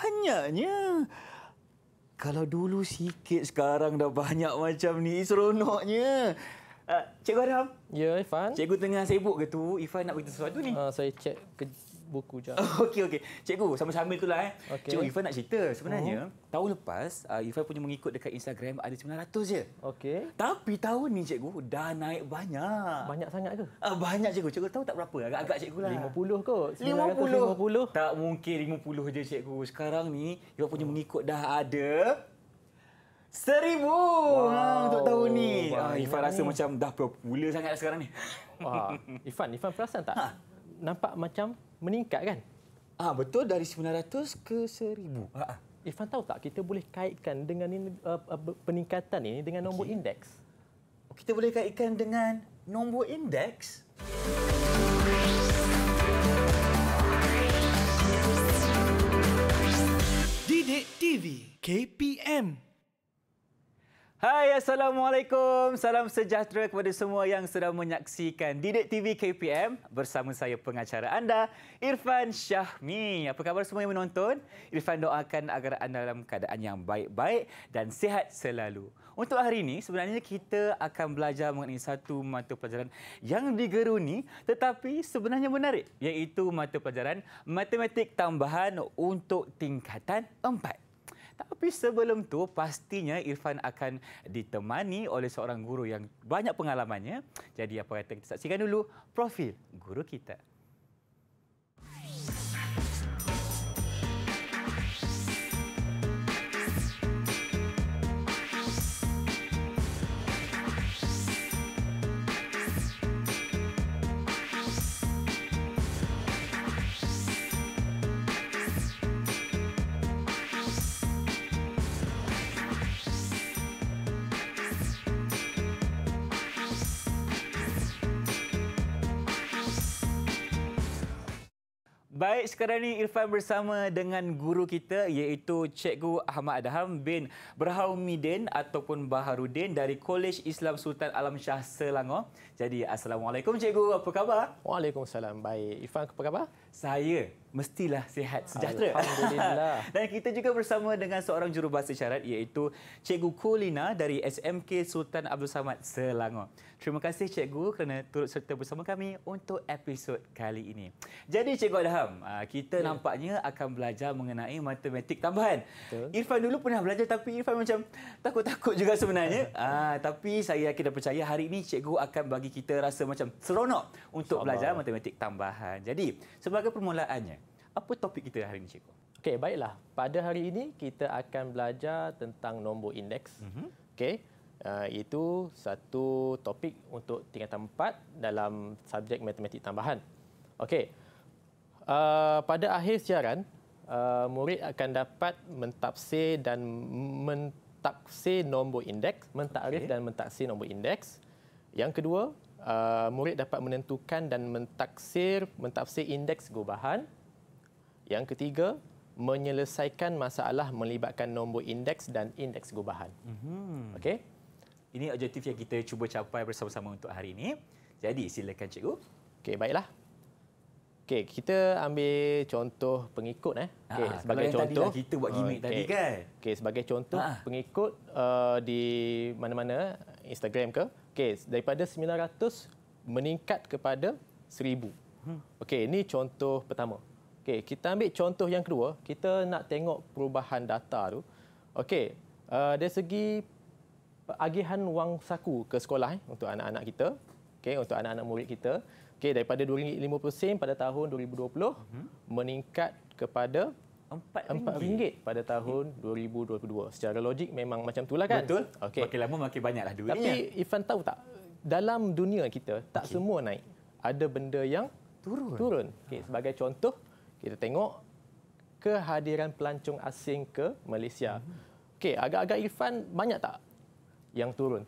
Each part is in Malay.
banyaknya. Kalau dulu sikit, sekarang dah banyak macam ni. Seronoknya. Uh, Cikgu Adam. Ya, Ifan. Cikgu tengah sibuk ke tu? Ifan nak beritahu sesuatu ni. Uh, saya cek buku je. Okey okey. Cikgu sama-sama itulah eh. Okay. Cikgu Ifan nak cerita sebenarnya uh-huh. tahun lepas uh, Ifan punya mengikut dekat Instagram ada 900 je. Okey. Tapi tahun ni cikgu dah naik banyak. Banyak sangat ke? Uh, banyak cikgu. Cikgu tahu tak berapa? Agak-agak cikgu lah. 50 kot. 50. 50. Tak mungkin 50 je cikgu. Sekarang ni Ifan punya uh. mengikut dah ada Seribu ha, wow. untuk tahun ni. Wah, Ifan rasa ni. macam dah popular sangat lah sekarang ni. Wah, Ifan, Ifan perasan tak? Ha nampak macam meningkat kan? Ah betul dari 900 ke 1000. Ha ah, ah. Irfan tahu tak kita boleh kaitkan dengan ini, uh, uh peningkatan ini dengan nombor okay. indeks? Oh, kita boleh kaitkan dengan nombor indeks? Didik TV KPM Hai, Assalamualaikum. Salam sejahtera kepada semua yang sedang menyaksikan Didik TV KPM bersama saya pengacara anda, Irfan Syahmi. Apa khabar semua yang menonton? Irfan doakan agar anda dalam keadaan yang baik-baik dan sihat selalu. Untuk hari ini, sebenarnya kita akan belajar mengenai satu mata pelajaran yang digeruni tetapi sebenarnya menarik iaitu mata pelajaran Matematik Tambahan untuk Tingkatan 4. Tapi sebelum tu pastinya Irfan akan ditemani oleh seorang guru yang banyak pengalamannya. Jadi apa kata kita saksikan dulu profil guru kita. Baik, sekarang ini Irfan bersama dengan guru kita iaitu Cikgu Ahmad Adham bin Berhaumidin ataupun Baharudin dari Kolej Islam Sultan Alam Shah Selangor. Jadi assalamualaikum cikgu, apa khabar? Waalaikumsalam. Baik, Ifan apa khabar? Saya mestilah sihat sejahtera. Alhamdulillah. Dan kita juga bersama dengan seorang jurubahasa syarat iaitu Cikgu Kulina dari SMK Sultan Abdul Samad Selangor. Terima kasih cikgu kerana turut serta bersama kami untuk episod kali ini. Jadi Cikgu Adham, ah, kita ya. nampaknya akan belajar mengenai matematik tambahan. Betul. Irfan dulu pernah belajar tapi Irfan macam takut-takut juga sebenarnya. ah, tapi saya yakin dan percaya hari ini cikgu akan bagi kita rasa macam seronok untuk Sabar. belajar matematik tambahan. Jadi, sebagai permulaannya, apa topik kita hari ini, Cikgu? Okey, baiklah. Pada hari ini, kita akan belajar tentang nombor indeks. Mm -hmm. Okey, uh, itu satu topik untuk tingkatan 4 dalam subjek matematik tambahan. Okey, uh, pada akhir siaran, Uh, murid akan dapat mentafsir dan mentaksir nombor indeks, mentakrif okay. dan mentaksir nombor indeks. Uh, yang kedua, uh, murid dapat menentukan dan mentaksir, mentafsir indeks gubahan. Yang ketiga, menyelesaikan masalah melibatkan nombor indeks dan indeks gubahan. Mm-hmm. Okey. Ini objektif yang kita cuba capai bersama-sama untuk hari ini. Jadi, silakan cikgu. Okey, baiklah. Okey, kita ambil contoh pengikut eh. Ah, Okey, sebagai yang lah contoh tadilah, kita buat gimmick okay. tadi kan. Okey, sebagai contoh ha pengikut uh, di mana-mana Instagram ke? kes daripada 900 meningkat kepada 1000. Okey, ini contoh pertama. Okey, kita ambil contoh yang kedua, kita nak tengok perubahan data tu. Okey, uh, dari segi agihan wang saku ke sekolah eh, untuk anak-anak kita, okey, untuk anak-anak murid kita, okey daripada RM2.50 pada tahun 2020 uh-huh. Mhm. meningkat kepada RM4 pada tahun 2022. Secara logik memang macam itulah kan? Betul. Okay. Makin lama makin banyaklah duitnya. Tapi Ifan tahu tak, dalam dunia kita tak okay. semua naik. Ada benda yang turun. turun. Okay, sebagai contoh, kita tengok kehadiran pelancong asing ke Malaysia. Hmm. Okey. agak-agak Ifan banyak tak yang turun?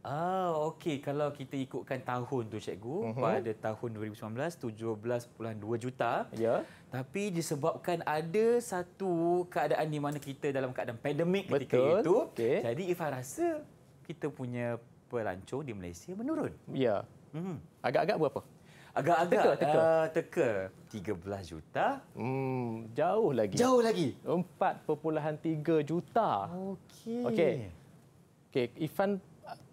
Ah, okey. Kalau kita ikutkan tahun tu, Cikgu, uh-huh. pada tahun 2019, 17.2 juta. Ya. Yeah. Tapi disebabkan ada satu keadaan di mana kita dalam keadaan pandemik ketika itu. Okay. Jadi, Ifah rasa kita punya pelancong di Malaysia menurun. Ya. Yeah. Hmm. Agak-agak berapa? Agak-agak teka, teka. Uh, teka. 13 juta. Hmm, jauh lagi. Jauh lagi. Empat puluhan tiga juta. Ah, okey. Okey. Okay, Ifan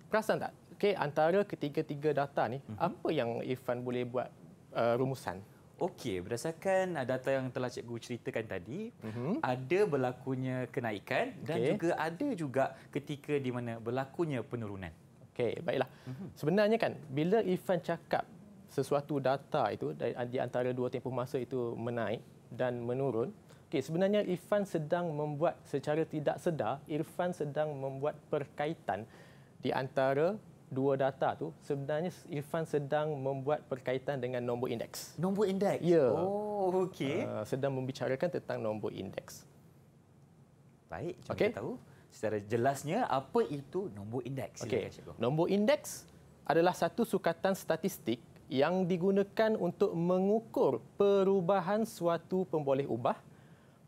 perasan tak okey antara ketiga-tiga data ni mm-hmm. apa yang Irfan boleh buat uh, rumusan okey berdasarkan uh, data yang telah cikgu ceritakan tadi mm-hmm. ada berlakunya kenaikan dan juga ada juga ketika di mana berlakunya penurunan okey baiklah mm-hmm. sebenarnya kan bila Irfan cakap sesuatu data itu di antara dua tempoh masa itu menaik dan menurun Okey, sebenarnya Irfan sedang membuat secara tidak sedar, Irfan sedang membuat perkaitan di antara dua data tu sebenarnya Irfan sedang membuat perkaitan dengan nombor indeks. Nombor indeks. Ya. Oh, okey. Uh, sedang membicarakan tentang nombor indeks. Baik, jom okay. kita tahu secara jelasnya apa itu nombor indeks. Okey. Nombor indeks adalah satu sukatan statistik yang digunakan untuk mengukur perubahan suatu pemboleh ubah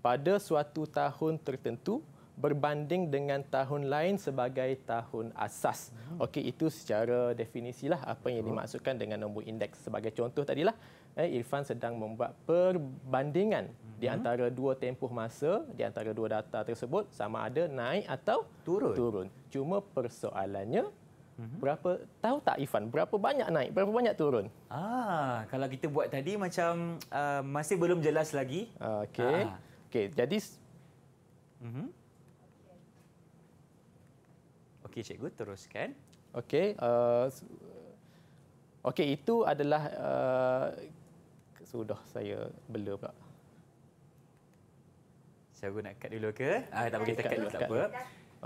pada suatu tahun tertentu berbanding dengan tahun lain sebagai tahun asas. Hmm. Okey, itu secara definisilah apa yang dimaksudkan dengan nombor indeks. Sebagai contoh tadilah, eh, Irfan sedang membuat perbandingan hmm. di antara dua tempoh masa, di antara dua data tersebut, sama ada naik atau turun. turun. Cuma persoalannya, hmm. berapa tahu tak Irfan berapa banyak naik berapa banyak turun ah kalau kita buat tadi macam uh, masih belum jelas lagi ah, okey ah. okey jadi uh-huh. Okey cikgu teruskan. Okey uh, okay itu adalah uh, sudah saya bela pula. Saya guna nak cut dulu ke? Ah tak boleh tekan dulu tak apa.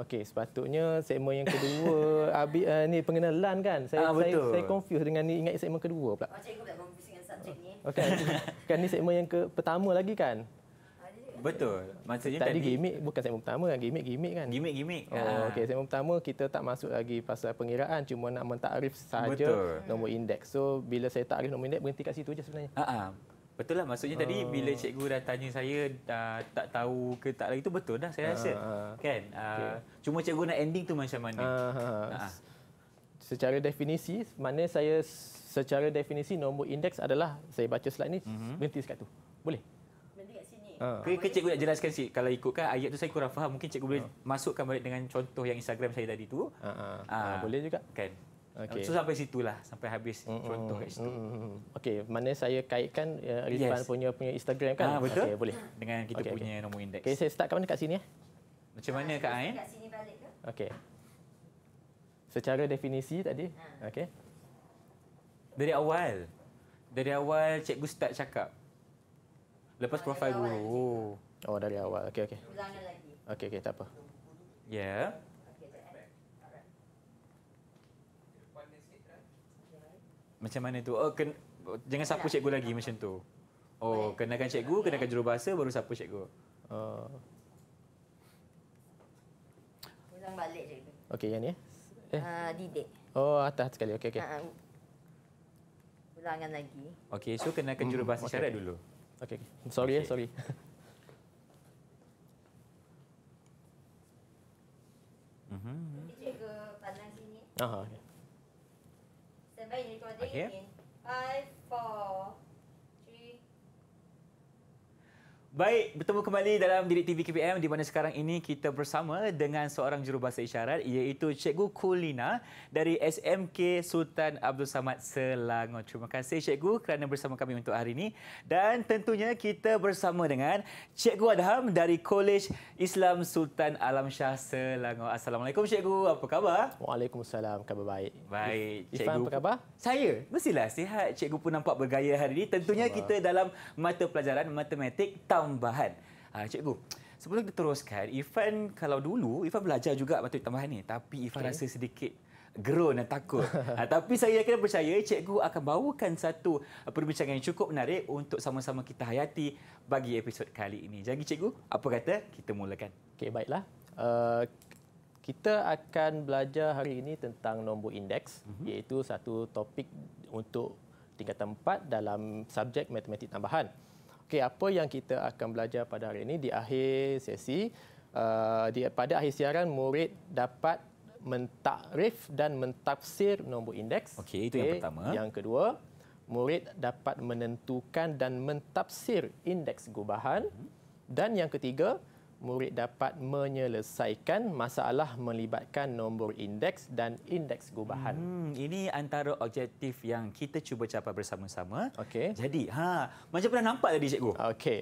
Okey sepatutnya segmen yang kedua abi uh, ni pengenalan kan. Saya ah, saya saya confuse dengan ni ingat segmen kedua pula. Oh, cikgu tak confuse dengan subjek ni. Okey. kan ni segmen yang ke pertama lagi kan? Betul. Maksudnya tadi, tadi gimmick bukan segmen pertama kan gimmick gimmick kan. Gimmick gimmick. Ah, oh ha. okey segmen pertama kita tak masuk lagi pasal pengiraan cuma nak mentakrif saja nombor indeks. So bila saya takrif nombor indeks berhenti kat situ je sebenarnya. Ha ah. Betul lah maksudnya uh. tadi ah. bila cikgu dah tanya saya dah tak tahu ke tak lagi tu betul dah saya rasa. Uh, uh. Kan? Uh, okay. cuma cikgu nak ending tu macam mana? Uh, uh. uh. Secara definisi mana saya secara definisi nombor indeks adalah saya baca slide ni uh-huh. berhenti dekat tu. Boleh? Ah. Ke, ke cikgu nak jelaskan sikit kalau ikutkan ayat tu saya kurang faham mungkin cikgu boleh uh. masukkan balik dengan contoh yang Instagram saya tadi tu. Uh, uh, uh, uh, boleh juga kan. Okay. So sampai situlah sampai habis mm, contoh kat situ. Mm, okay, mana saya kaitkan uh, Rizwan yes. punya punya Instagram kan? Ha, betul. boleh. Dengan kita okay, punya okay. nombor index. Okay, saya start kat mana kat sini eh? Macam mana ha, kat Ain? Kat sini balik ke? Okay. Secara definisi tadi. Ha. Okay. Dari awal. Dari awal cikgu start cakap. Lepas profil dari guru. Eh, oh, dari awal. Okey, okey. Okey, okey, tak apa. Ya. Yeah. Macam mana tu? Oh, ken- jangan sapu ya. cikgu lagi macam tu. Oh, kenakan cikgu, ya. kenakan jurubahasa baru sapu cikgu. Oh. Ulang balik cikgu. Okey, yang ni eh. Eh. Ah, didik. Oh, atas sekali. Okey, okey. Ah, ah. Ulangan lagi. Okey, so kenakan hmm, jurubahasa hmm. syarat okay. dulu. Okay, sorry, eh, okay. Eh, sorry. Uh-huh. Okay. Stand by in recording okay. in Baik, bertemu kembali dalam Direk TV KPM di mana sekarang ini kita bersama dengan seorang jurubahasa isyarat iaitu Cikgu Kulina dari SMK Sultan Abdul Samad Selangor. Terima kasih Cikgu kerana bersama kami untuk hari ini. Dan tentunya kita bersama dengan Cikgu Adham dari Kolej Islam Sultan Alam Shah Selangor. Assalamualaikum Cikgu, apa khabar? Waalaikumsalam, khabar baik. Baik, Cikgu. Ifan, apa khabar? Saya, mestilah sihat. Cikgu pun nampak bergaya hari ini. Tentunya Syabat. kita dalam mata pelajaran matematik tahun tambahan. Uh, cikgu, sebelum kita teruskan, Ifan kalau dulu, Ifan belajar juga patut tambahan ini, Tapi Ifan okay. rasa sedikit gerun dan takut. ha, tapi saya yakin percaya cikgu akan bawakan satu perbincangan yang cukup menarik untuk sama-sama kita hayati bagi episod kali ini. Jadi cikgu, apa kata kita mulakan? Okey, baiklah. Uh, kita akan belajar hari ini tentang nombor indeks uh-huh. iaitu satu topik untuk tingkatan 4 dalam subjek matematik tambahan. Okey, apa yang kita akan belajar pada hari ini di akhir sesi uh, di, pada akhir siaran murid dapat mentakrif dan mentafsir nombor indeks. Okey, itu okay. yang pertama. Yang kedua, murid dapat menentukan dan mentafsir indeks gubahan. Hmm. Dan yang ketiga, murid dapat menyelesaikan masalah melibatkan nombor indeks dan indeks gubahan. Hmm, ini antara objektif yang kita cuba capai bersama-sama. Okey. Jadi, ha, macam pernah nampak tadi cikgu. Okey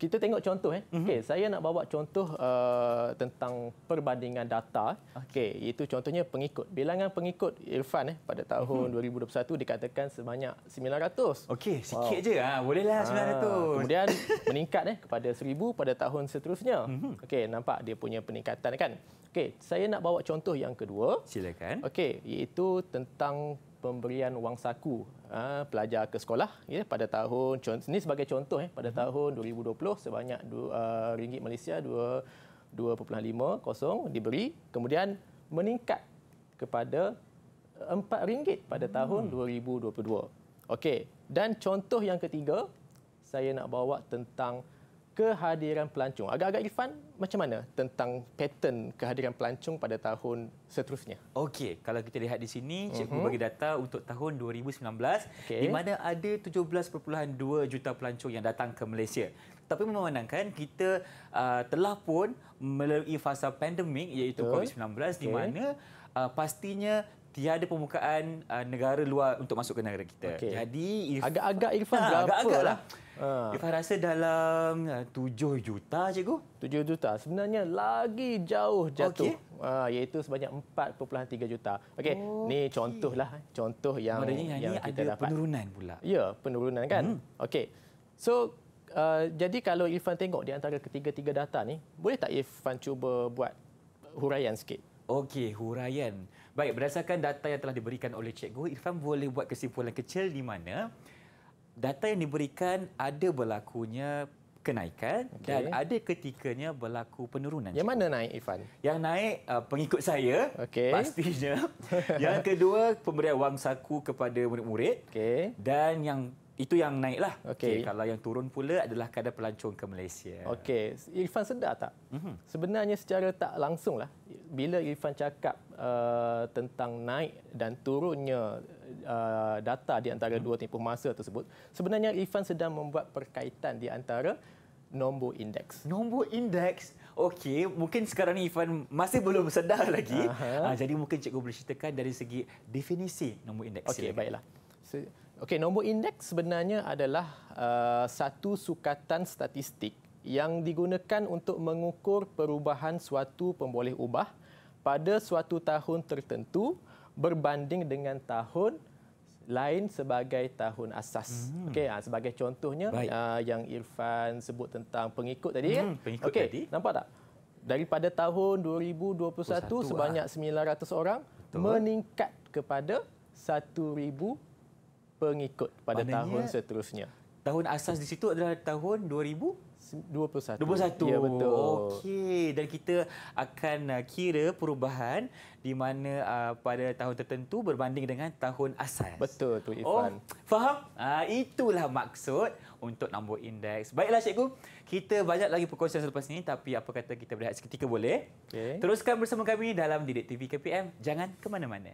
kita tengok contoh eh. mm-hmm. saya nak bawa contoh uh, tentang perbandingan data. Okey, okay, itu contohnya pengikut. Bilangan pengikut Irfan eh pada tahun mm-hmm. 2021 dikatakan sebanyak 900. Okey, sikit wow. je ah. Ha, bolehlah 900. Ha, kemudian meningkat eh kepada 1000 pada tahun seterusnya. Mm-hmm. Okey, nampak dia punya peningkatan kan? Okey, saya nak bawa contoh yang kedua. Silakan. Okey, iaitu tentang pemberian wang saku uh, pelajar ke sekolah ya yeah, pada tahun ini sebagai contoh eh pada mhm. tahun 2020 sebanyak uh, ringgit Malaysia 2.50 diberi kemudian meningkat kepada 4 ringgit pada hmm. tahun 2022. Okey dan contoh yang ketiga saya nak bawa tentang kehadiran pelancong. Agak-agak Irfan, macam mana tentang pattern kehadiran pelancong pada tahun seterusnya? Okey, kalau kita lihat di sini, cikgu uh mhm. -huh. bagi data untuk tahun 2019 okay. di mana ada 17.2 juta pelancong yang datang ke Malaysia. Tapi memandangkan kita uh, telah pun melalui fasa pandemik iaitu COVID-19 okay. di mana uh, pastinya tiada pembukaan uh, negara luar untuk masuk ke negara kita. Okay. Jadi agak-agak Irfan ah, agak-agak lah. Ha. Ah. Irfan rasa dalam ah, tujuh juta, cikgu. Tujuh juta. Sebenarnya lagi jauh jatuh. Okay. Ha, ah, iaitu sebanyak empat perpuluhan tiga juta. Okey, okay. ni lah, Contoh yang, yang, yang ini kita ada dapat. penurunan pula. Ya, penurunan kan. Hmm. Okey. So, uh, jadi kalau Irfan tengok di antara ketiga-tiga data ni, boleh tak Irfan cuba buat huraian sikit? Okey, huraian. Baik, berdasarkan data yang telah diberikan oleh cikgu, Irfan boleh buat kesimpulan kecil di mana data yang diberikan ada berlakunya kenaikan okay. dan ada ketikanya berlaku penurunan. Yang mana naik Ifan? Yang naik uh, pengikut saya okay. pastinya. yang kedua pemberian wang saku kepada murid-murid okay. dan yang itu yang naik lah. Okay. Okay, kalau yang turun pula adalah kadar pelancong ke Malaysia. Okey. Irfan sedar tak? Mm-hmm. Sebenarnya secara tak langsung lah. Bila Irfan cakap uh, tentang naik dan turunnya uh, data di antara mm-hmm. dua tempoh masa tersebut. Sebenarnya Irfan sedang membuat perkaitan di antara nombor indeks. Nombor indeks? Okey, mungkin sekarang ni Ivan masih belum sedar lagi. Uh-huh. jadi mungkin cikgu boleh ceritakan dari segi definisi nombor indeks. Okey, baiklah. Okey, nombor indeks sebenarnya adalah uh, satu sukatan statistik yang digunakan untuk mengukur perubahan suatu pemboleh ubah pada suatu tahun tertentu berbanding dengan tahun lain sebagai tahun asas. Hmm. Okey, uh, sebagai contohnya uh, yang Irfan sebut tentang pengikut tadi. Ya? Hmm, pengikut okay, tadi. Nampak tak? Daripada tahun 2021, sebanyak 900 ah. orang Betul. meningkat kepada 1,000 pengikut pada Maknanya, tahun seterusnya. Tahun asas di situ adalah tahun 2000 21. 21. Ya betul. Okey, dan kita akan uh, kira perubahan di mana uh, pada tahun tertentu berbanding dengan tahun asas. Betul tu Ifan. Oh, faham? Uh, itulah maksud untuk nombor indeks. Baiklah cikgu, kita banyak lagi perkongsian selepas ini tapi apa kata kita berehat seketika boleh? Okay. Teruskan bersama kami dalam Didik TV KPM. Jangan ke mana-mana.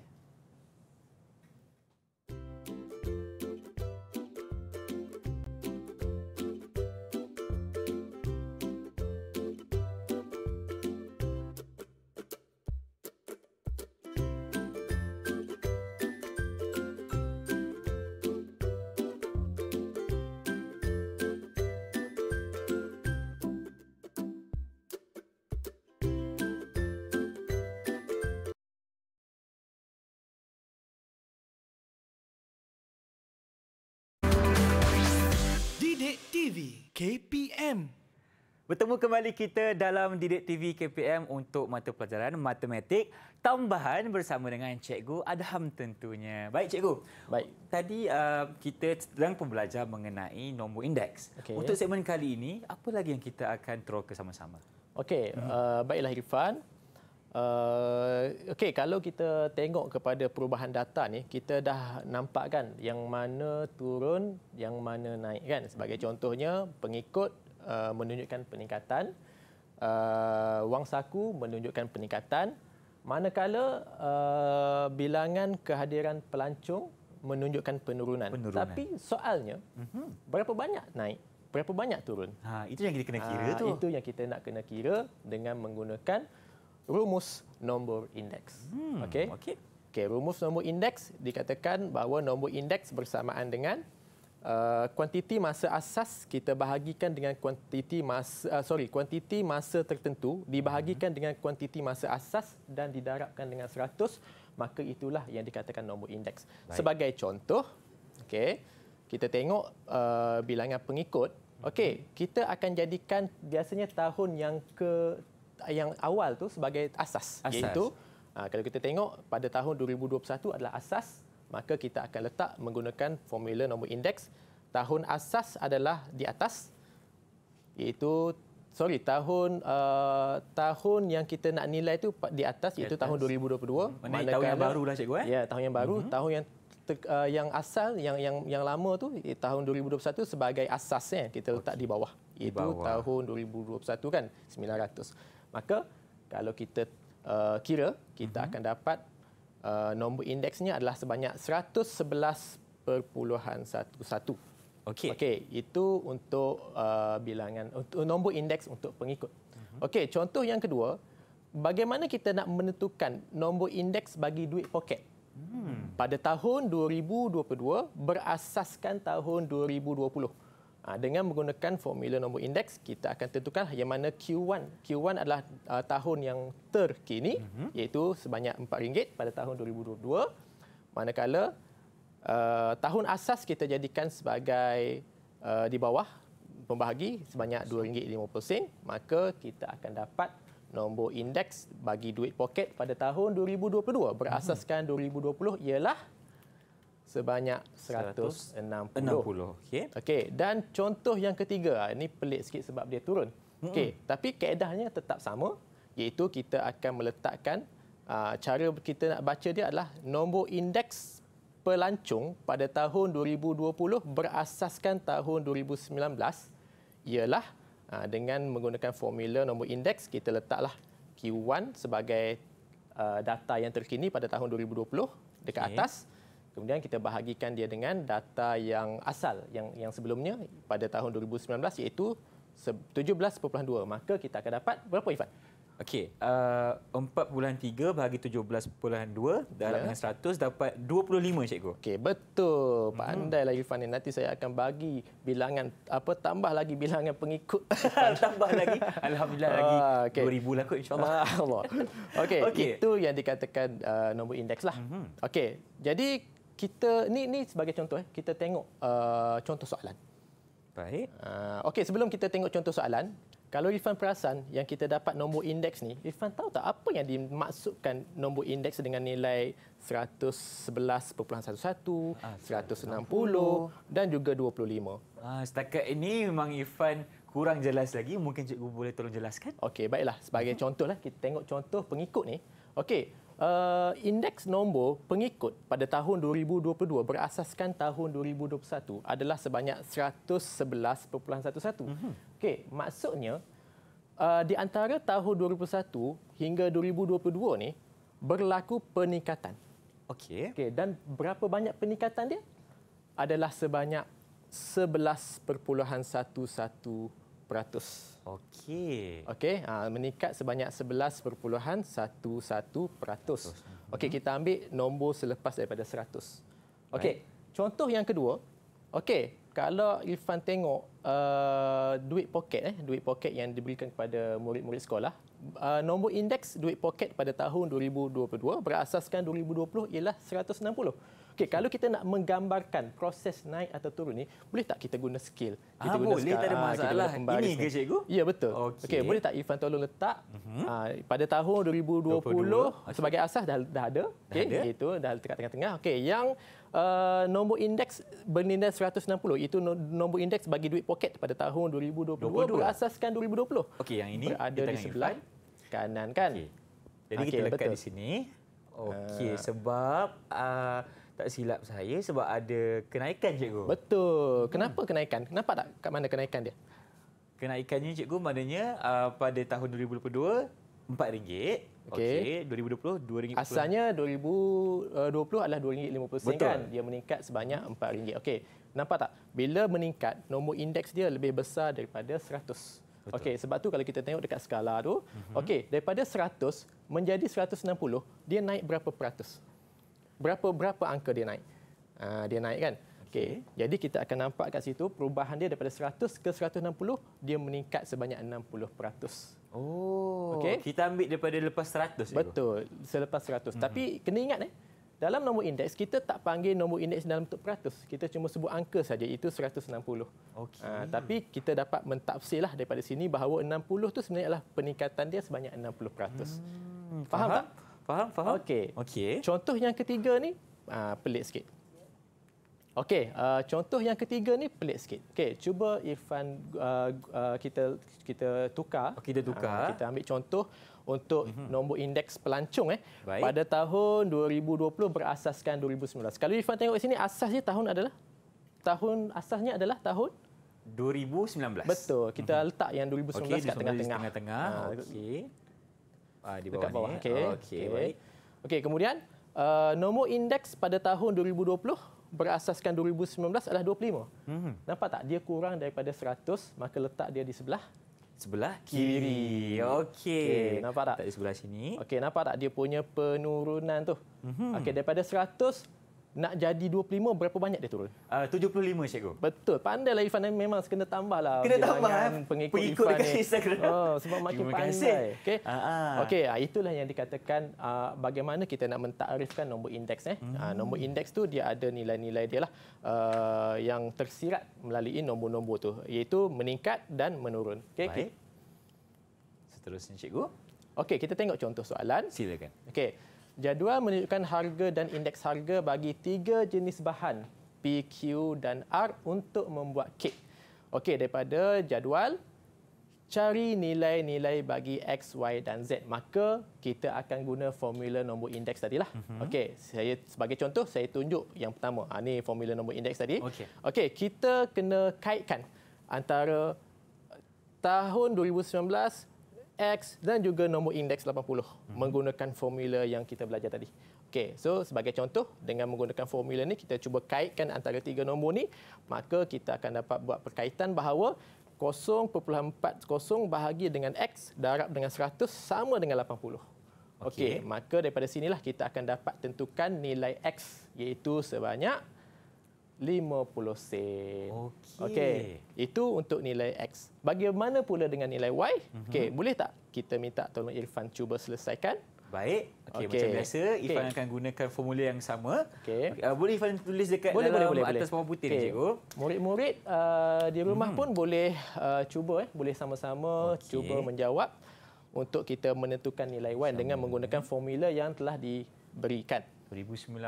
Bertemu kembali kita dalam Didik TV KPM untuk mata pelajaran matematik tambahan bersama dengan Cikgu Adham tentunya. Baik Cikgu. Baik. Tadi uh, kita sedang pembelajar mengenai nombor indeks. Okay. Untuk segmen kali ini, apa lagi yang kita akan teroka sama-sama? Okey, hmm. uh, mhm. baiklah Irfan. Uh, okay, kalau kita tengok kepada perubahan data ni, kita dah nampak kan yang mana turun, yang mana naik kan. Sebagai contohnya, pengikut Uh, menunjukkan peningkatan. Uh, wang saku menunjukkan peningkatan. Manakala uh, bilangan kehadiran pelancong menunjukkan penurunan. penurunan. Tapi soalnya, mm-hmm. berapa banyak naik? Berapa banyak turun? Ha, itu yang kita kena kira ha, tu. Itu yang kita nak kena kira dengan menggunakan rumus nombor indeks. Hmm, Okey. Okey. Okay, rumus nombor indeks dikatakan bahawa nombor indeks bersamaan dengan Uh, kuantiti masa asas kita bahagikan dengan kuantiti masa uh, sorry kuantiti masa tertentu dibahagikan mm-hmm. dengan kuantiti masa asas dan didarabkan dengan 100 maka itulah yang dikatakan nombor indeks. Baik. Sebagai contoh, okey, kita tengok uh, bilangan pengikut. Okey, mhm. kita akan jadikan biasanya tahun yang ke yang awal tu sebagai asas, asas. iaitu uh, kalau kita tengok pada tahun 2021 adalah asas maka kita akan letak menggunakan formula nombor indeks. Tahun asas adalah di atas, iaitu, sorry, tahun uh, tahun yang kita nak nilai itu di atas, iaitu atas. tahun 2022. Maksudnya tahun yang baru lah cikgu. Eh? Ya, tahun yang baru. Mm-hmm. Tahun yang ter, uh, yang asal, yang yang yang lama tu eh, tahun 2021 sebagai asasnya kita letak okay. di bawah. itu tahun 2021 kan, 900. Maka, kalau kita uh, kira, kita mm-hmm. akan dapat uh, nombor indeksnya adalah sebanyak 111.11. Okey. Okey, itu untuk uh, bilangan untuk uh, nombor indeks untuk pengikut. Uh-huh. Okey, contoh yang kedua, bagaimana kita nak menentukan nombor indeks bagi duit poket? Hmm. Pada tahun 2022 berasaskan tahun 2020. Ha, dengan menggunakan formula nombor indeks kita akan tentukan yang mana Q1 Q1 adalah uh, tahun yang terkini mm-hmm. iaitu sebanyak RM4 pada tahun 2022 manakala uh, tahun asas kita jadikan sebagai uh, di bawah pembahagi sebanyak RM2.50 maka kita akan dapat nombor indeks bagi duit poket pada tahun 2022 berasaskan 2020 mhm. ialah 2.50 sebanyak 160. Okey. Okey, dan contoh yang ketiga, ah, ini pelik sikit sebab dia turun. Okey, mm -hmm. tapi kaedahnya tetap sama, iaitu kita akan meletakkan ah, cara kita nak baca dia adalah nombor indeks pelancong pada tahun 2020 berasaskan tahun 2019 ialah ah, dengan menggunakan formula nombor indeks kita letaklah Q1 sebagai data yang terkini pada tahun 2020 dekat okay. atas Kemudian kita bahagikan dia dengan data yang asal yang yang sebelumnya pada tahun 2019 iaitu 17.2. Maka kita akan dapat berapa Ifan? Okey, uh, 4.3 bahagi 17.2 dalam dengan ya. 100 dapat 25 cikgu. Okey, betul. Hmm. Pandai lagi Ifan ini. Nanti saya akan bagi bilangan apa tambah lagi bilangan pengikut. tambah lagi. Alhamdulillah uh, lagi ah, okay. 2000 lah kot insyaAllah. Ah, Allah. Okey, okay. itu yang dikatakan uh, nombor indeks lah. uh Okey, jadi kita ni ni sebagai contoh eh. kita tengok uh, contoh soalan. Baik. Uh, okey sebelum kita tengok contoh soalan, kalau Irfan perasan yang kita dapat nombor indeks ni, Irfan tahu tak apa yang dimaksudkan nombor indeks dengan nilai 111.11, 160 dan juga 25. Ah setakat ini memang Irfan kurang jelas lagi, mungkin cikgu boleh tolong jelaskan? Okey, baiklah. Sebagai mhm. contohlah kita tengok contoh pengikut ni. Okey. Uh, indeks nombor pengikut pada tahun 2022 berasaskan tahun 2021 adalah sebanyak 111.11. Mm-hmm. Okey, maksudnya uh, di antara tahun 2021 hingga 2022 ni berlaku peningkatan. Okey. Okey, dan berapa banyak peningkatan dia? Adalah sebanyak 11.11 peratus. Okey. Okey, ha, meningkat sebanyak 11.11 peratus. peratus. Mhm. Okey, kita ambil nombor selepas daripada 100. Okey, contoh yang kedua. Okey, kalau Irfan tengok uh, duit poket, eh, duit poket yang diberikan kepada murid-murid sekolah, uh, nombor indeks duit poket pada tahun 2022 berasaskan 2020 ialah 160. Okey, kalau kita nak menggambarkan proses naik atau turun ni, boleh tak kita guna skill? Kita ha, guna boleh, skala, tak ada ah, masalah. Ini ke cikgu? Ya, betul. Okey, okay, boleh tak Ifan tolong letak uh-huh. uh, pada tahun 2020 22. sebagai asas dah, dah ada. Okey, itu dah dekat tengah-tengah. Okey, yang Uh, nombor indeks bernilai 160 itu nombor indeks bagi duit poket pada tahun 2020 22. berasaskan 2020. Okey yang ini ada di sebelah Irfan. kanan kan. Okay. Jadi okay, kita letak di sini. Okey uh, sebab uh, tak silap saya sebab ada kenaikan cikgu. Betul. Hmm. Kenapa kenaikan? Kenapa tak kat mana kenaikan dia? Kenaikannya cikgu maknanya uh, pada tahun 2022 RM4. Okey. Okay. 2020 RM2.50. Asalnya 2020 adalah RM2.50 kan? Dia meningkat sebanyak RM4. Okey. Kenapa tak? Bila meningkat, nombor indeks dia lebih besar daripada 100. Okey, sebab tu kalau kita tengok dekat skala tu, mm-hmm. okey, daripada 100 menjadi 160, dia naik berapa peratus? berapa-berapa angka dia naik. Ha, dia naik kan? Okay. Jadi kita akan nampak kat situ perubahan dia daripada 100 ke 160 dia meningkat sebanyak 60%. Oh, okay. kita ambil daripada lepas 100. Betul, itu. selepas 100. Mm-hmm. Tapi kena ingat eh, dalam nombor indeks kita tak panggil nombor indeks dalam bentuk peratus. Kita cuma sebut angka saja itu 160. Okay. Ha, tapi kita dapat mentafsirlah daripada sini bahawa 60 tu sebenarnya adalah peningkatan dia sebanyak 60%. Hmm. Faham Aha. tak? Faham, faham. Okey. Okey. Contoh yang ketiga ni uh, pelik sikit. Okey, uh, contoh yang ketiga ni pelik sikit. Okey, cuba Irfan uh, uh, kita kita tukar. Okey, kita tukar. Uh, kita ambil contoh untuk mm-hmm. nombor indeks pelancong eh Baik. pada tahun 2020 berasaskan 2019. Kalau Irfan tengok sini asasnya tahun adalah tahun asasnya adalah tahun 2019. Betul. Kita mhm. letak yang 2019 okay, kat tengah-tengah. okey. Ah, di bawah dekat bawah. Ni, okay. Okay. okay. Okay. Kemudian uh, nombor indeks pada tahun 2020 berasaskan 2019 adalah 25. Hmm. Nampak tak? Dia kurang daripada 100, maka letak dia di sebelah? Sebelah kiri. kiri. Okey. Okay. Nampak tak? Tak di sebelah sini. Okey, nampak tak dia punya penurunan tu? Hmm. Okey, daripada 100, nak jadi 25 berapa banyak dia turun? Ah, uh, 75 cikgu. Betul. Pandailah Irfan ni memang kena lah. Kena tambah eh. pengikut, pengikut Ifan ni. Instagram. Oh, sebab makin Terima pandai. Kasih. Okay. Uh-huh. Ah, ah. Okay, uh, itulah yang dikatakan uh, bagaimana kita nak mentakrifkan nombor indeks. Eh. Hmm. Uh, nombor indeks tu dia ada nilai-nilai dia lah uh, yang tersirat melalui nombor-nombor tu. Iaitu meningkat dan menurun. Okay. Baik. Seterusnya cikgu. Okay, kita tengok contoh soalan. Silakan. Okay. Jadual menunjukkan harga dan indeks harga bagi tiga jenis bahan P, Q dan R untuk membuat kek. Okey, daripada jadual, cari nilai-nilai bagi X, Y dan Z. Maka kita akan guna formula nombor indeks tadi lah. Mm-hmm. Okey, saya sebagai contoh saya tunjuk yang pertama. Ha, ah, ini formula nombor indeks tadi. Okey, okay, kita kena kaitkan antara tahun 2019 X dan juga nombor indeks 80 hmm. menggunakan formula yang kita belajar tadi. Okey, so sebagai contoh dengan menggunakan formula ni kita cuba kaitkan antara tiga nombor ni, maka kita akan dapat buat perkaitan bahawa 0.40 bahagi dengan X darab dengan 100 sama dengan 80. Okey, okay, maka daripada sinilah kita akan dapat tentukan nilai X iaitu sebanyak 0.40 50 sen. Okey. Okay. Itu untuk nilai X. Bagaimana pula dengan nilai Y? Mm-hmm. Okey, boleh tak kita minta tolong Irfan cuba selesaikan? Baik. Okey, okay. macam biasa Irfan okay. akan gunakan formula yang sama. Okey. Uh, boleh Irfan tulis dekat boleh, dalam boleh, atas papan putih okay. ni, cikgu. Murid-murid uh, di rumah hmm pun boleh uh, cuba eh, boleh sama-sama okay. cuba menjawab untuk kita menentukan nilai Y dengan menggunakan formula yang telah diberikan. 2019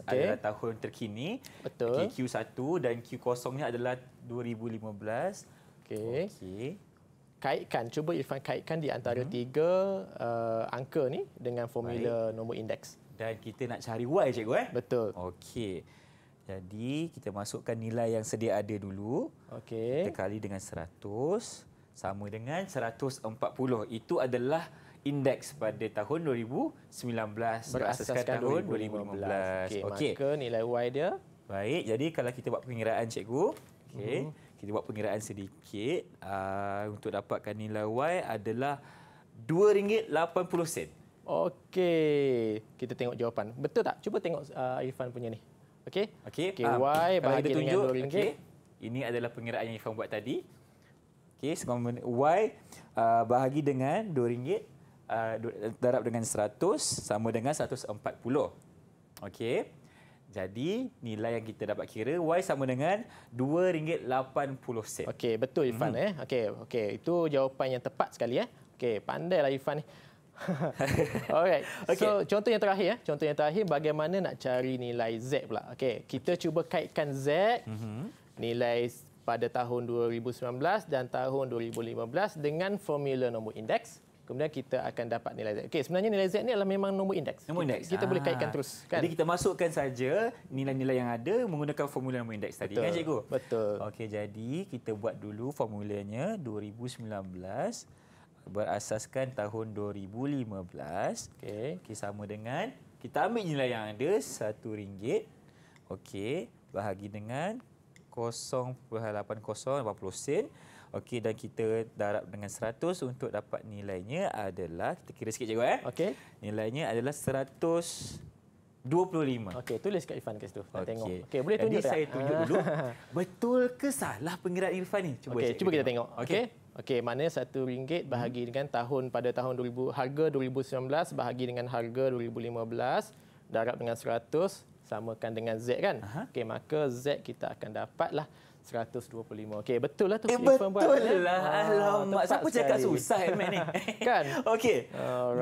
okay. adalah tahun terkini. Betul. Okay, Q1 dan Q0 ni adalah 2015. Okey. Okey. Kaitkan, cuba Irfan kaitkan di antara hmm. tiga uh, angka ni dengan formula Baik. nombor indeks. Dan kita nak cari Y, cikgu eh? Betul. Okey. Jadi, kita masukkan nilai yang sedia ada dulu. Okey. Kita kali dengan 100. Sama dengan 140. Itu adalah indeks pada tahun 2019 berasaskan tahun 2015. 2015. Okey, okay. maka nilai Y dia. Baik, jadi kalau kita buat pengiraan cikgu, okey. Mm-hmm. Kita buat pengiraan sedikit uh, untuk dapatkan nilai Y adalah RM2.80. Okey, kita tengok jawapan. Betul tak? Cuba tengok uh, Irfan punya ni. Okey. Okey, okay, uh, Y bagi dengan RM2. Okay. Ini adalah pengiraan yang Irfan buat tadi. Okey, sekarang Y uh, ah, bahagi dengan RM2 uh, darab dengan 100 sama dengan 140. Okey. Jadi nilai yang kita dapat kira Y sama dengan RM2.80. Okey, betul Ifan mm-hmm. eh. Okey, okey, itu jawapan yang tepat sekali eh. Okey, pandailah Ifan ni. Eh? Alright. Okay. So, contoh yang terakhir eh. Contoh yang terakhir bagaimana nak cari nilai Z pula. Okey, kita cuba kaitkan Z mm-hmm. nilai pada tahun 2019 dan tahun 2015 dengan formula nombor indeks kemudian kita akan dapat nilai Z. Okey, sebenarnya nilai Z ni adalah memang nombor indeks. Nombor indeks. Kita, kita boleh kaitkan ah. terus kan. Jadi kita masukkan saja nilai-nilai yang ada menggunakan formula nombor indeks tadi kan, Betul. kan cikgu? Betul. Okey, jadi kita buat dulu formulanya 2019 berasaskan tahun 2015. Okey. Okey, sama dengan kita ambil nilai yang ada RM1. Okey, bahagi dengan 0.80 sen. Okey dan kita darab dengan 100 untuk dapat nilainya adalah kita kira sikit cikgu eh. Okey. Nilainya adalah 125. Okey, tulis kat Irfan kat situ. Okay. Nak tengok. Okey, boleh tunjuk Jadi, tak? saya tunjuk dulu. betul ke salah pengiraan Irfan ni? Cuba okay, cuba kita tengok. tengok. Okey. Okey, mana satu ringgit bahagi hmm. dengan tahun pada tahun 2000, harga 2019 bahagi dengan harga 2015 darab dengan 100 samakan dengan Z kan? Okey, maka Z kita akan dapatlah 125. Okey, betul lah tu. Eh, betul eh? lah. Ah, Alamak, siapa cakap susah Edmund eh, ni? kan? Okey,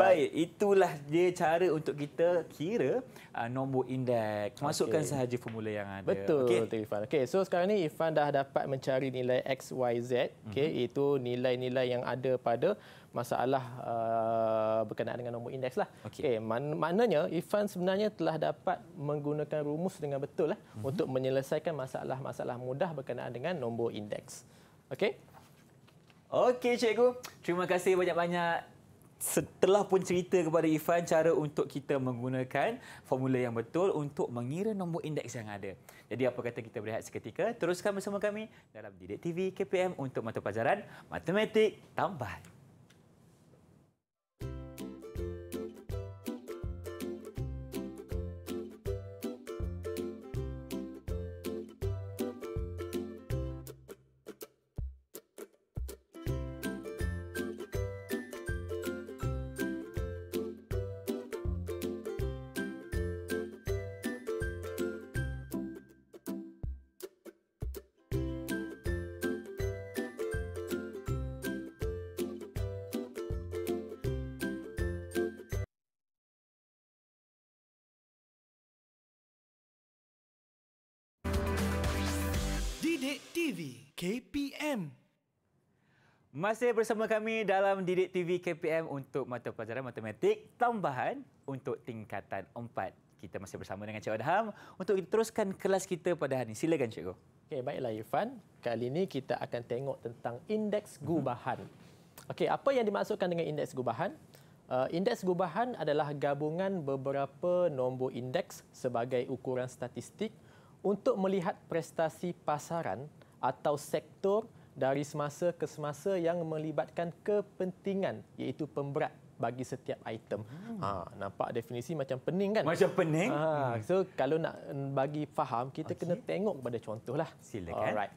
baik. Itulah dia cara untuk kita kira uh, nombor indeks. Masukkan okay. sahaja formula yang ada. Betul, okay. Irfan. Okey, so sekarang ni Irfan dah dapat mencari nilai X, Y, Z. Okey, mm -hmm. itu nilai-nilai yang ada pada masalah uh, berkenaan dengan nombor indeks lah. Okay. okay eh, man, maknanya Ifan sebenarnya telah dapat menggunakan rumus dengan betul lah mm-hmm. untuk menyelesaikan masalah-masalah mudah berkenaan dengan nombor indeks. Okay. Okay, cikgu. Terima kasih banyak-banyak setelah pun cerita kepada Ifan cara untuk kita menggunakan formula yang betul untuk mengira nombor indeks yang ada. Jadi apa kata kita berehat seketika? Teruskan bersama kami dalam Didik TV KPM untuk mata pelajaran Matematik Tambahan. Didik TV KPM Masih bersama kami dalam Didik TV KPM untuk mata pelajaran matematik tambahan untuk tingkatan 4. Kita masih bersama dengan Cik Adham untuk kita teruskan kelas kita pada hari ini. Silakan Cikgu. Okay, baiklah Irfan. Kali ini kita akan tengok tentang indeks mhm. gubahan. Okay, apa yang dimaksudkan dengan indeks gubahan? Uh, indeks gubahan adalah gabungan beberapa nombor indeks sebagai ukuran statistik untuk melihat prestasi pasaran atau sektor dari semasa ke semasa yang melibatkan kepentingan iaitu pemberat bagi setiap item. Hmm. Ha, nampak definisi macam pening kan? Macam pening. Ha, hmm. so kalau nak bagi faham, kita okay. kena tengok kepada contohlah. Silakan. Alright.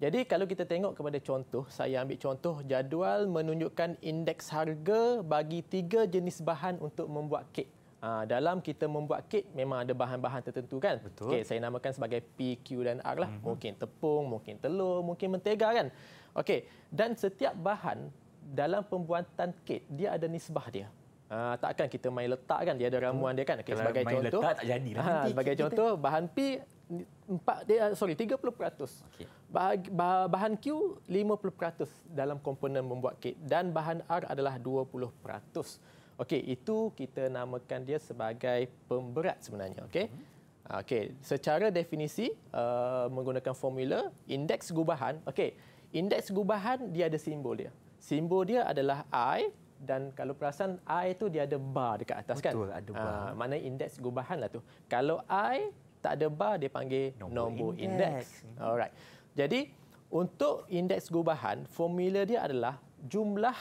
Jadi kalau kita tengok kepada contoh, saya ambil contoh jadual menunjukkan indeks harga bagi tiga jenis bahan untuk membuat kek. Ah, dalam kita membuat kek memang ada bahan-bahan tertentu kan? Betul. Okay, saya namakan sebagai P, Q dan R lah. Mm-hmm. Mungkin tepung, mungkin telur, mungkin mentega kan? Okey, dan setiap bahan dalam pembuatan kek, dia ada nisbah dia. Ha, takkan kita main letak kan? Dia ada ramuan dia kan? Okay, sebagai main contoh, letak tak jadi Ha, sebagai kita. contoh, bahan P, empat dia, sorry, 30%. Okay. Bah, bahan Q, 50% dalam komponen membuat kek. Dan bahan R adalah 20%. Okey, itu kita namakan dia sebagai pemberat sebenarnya. Okey. Hmm. Ah, okey, secara definisi uh, menggunakan formula indeks gubahan. Okey, indeks gubahan dia ada simbol dia. Simbol dia adalah I dan kalau perasan I itu dia ada bar dekat atas Betul, kan? Betul, ada bar. Uh, mana indeks gubahan lah tu. Kalau I tak ada bar dia panggil nombor indeks. Hmm. Alright. Jadi untuk indeks gubahan formula dia adalah jumlah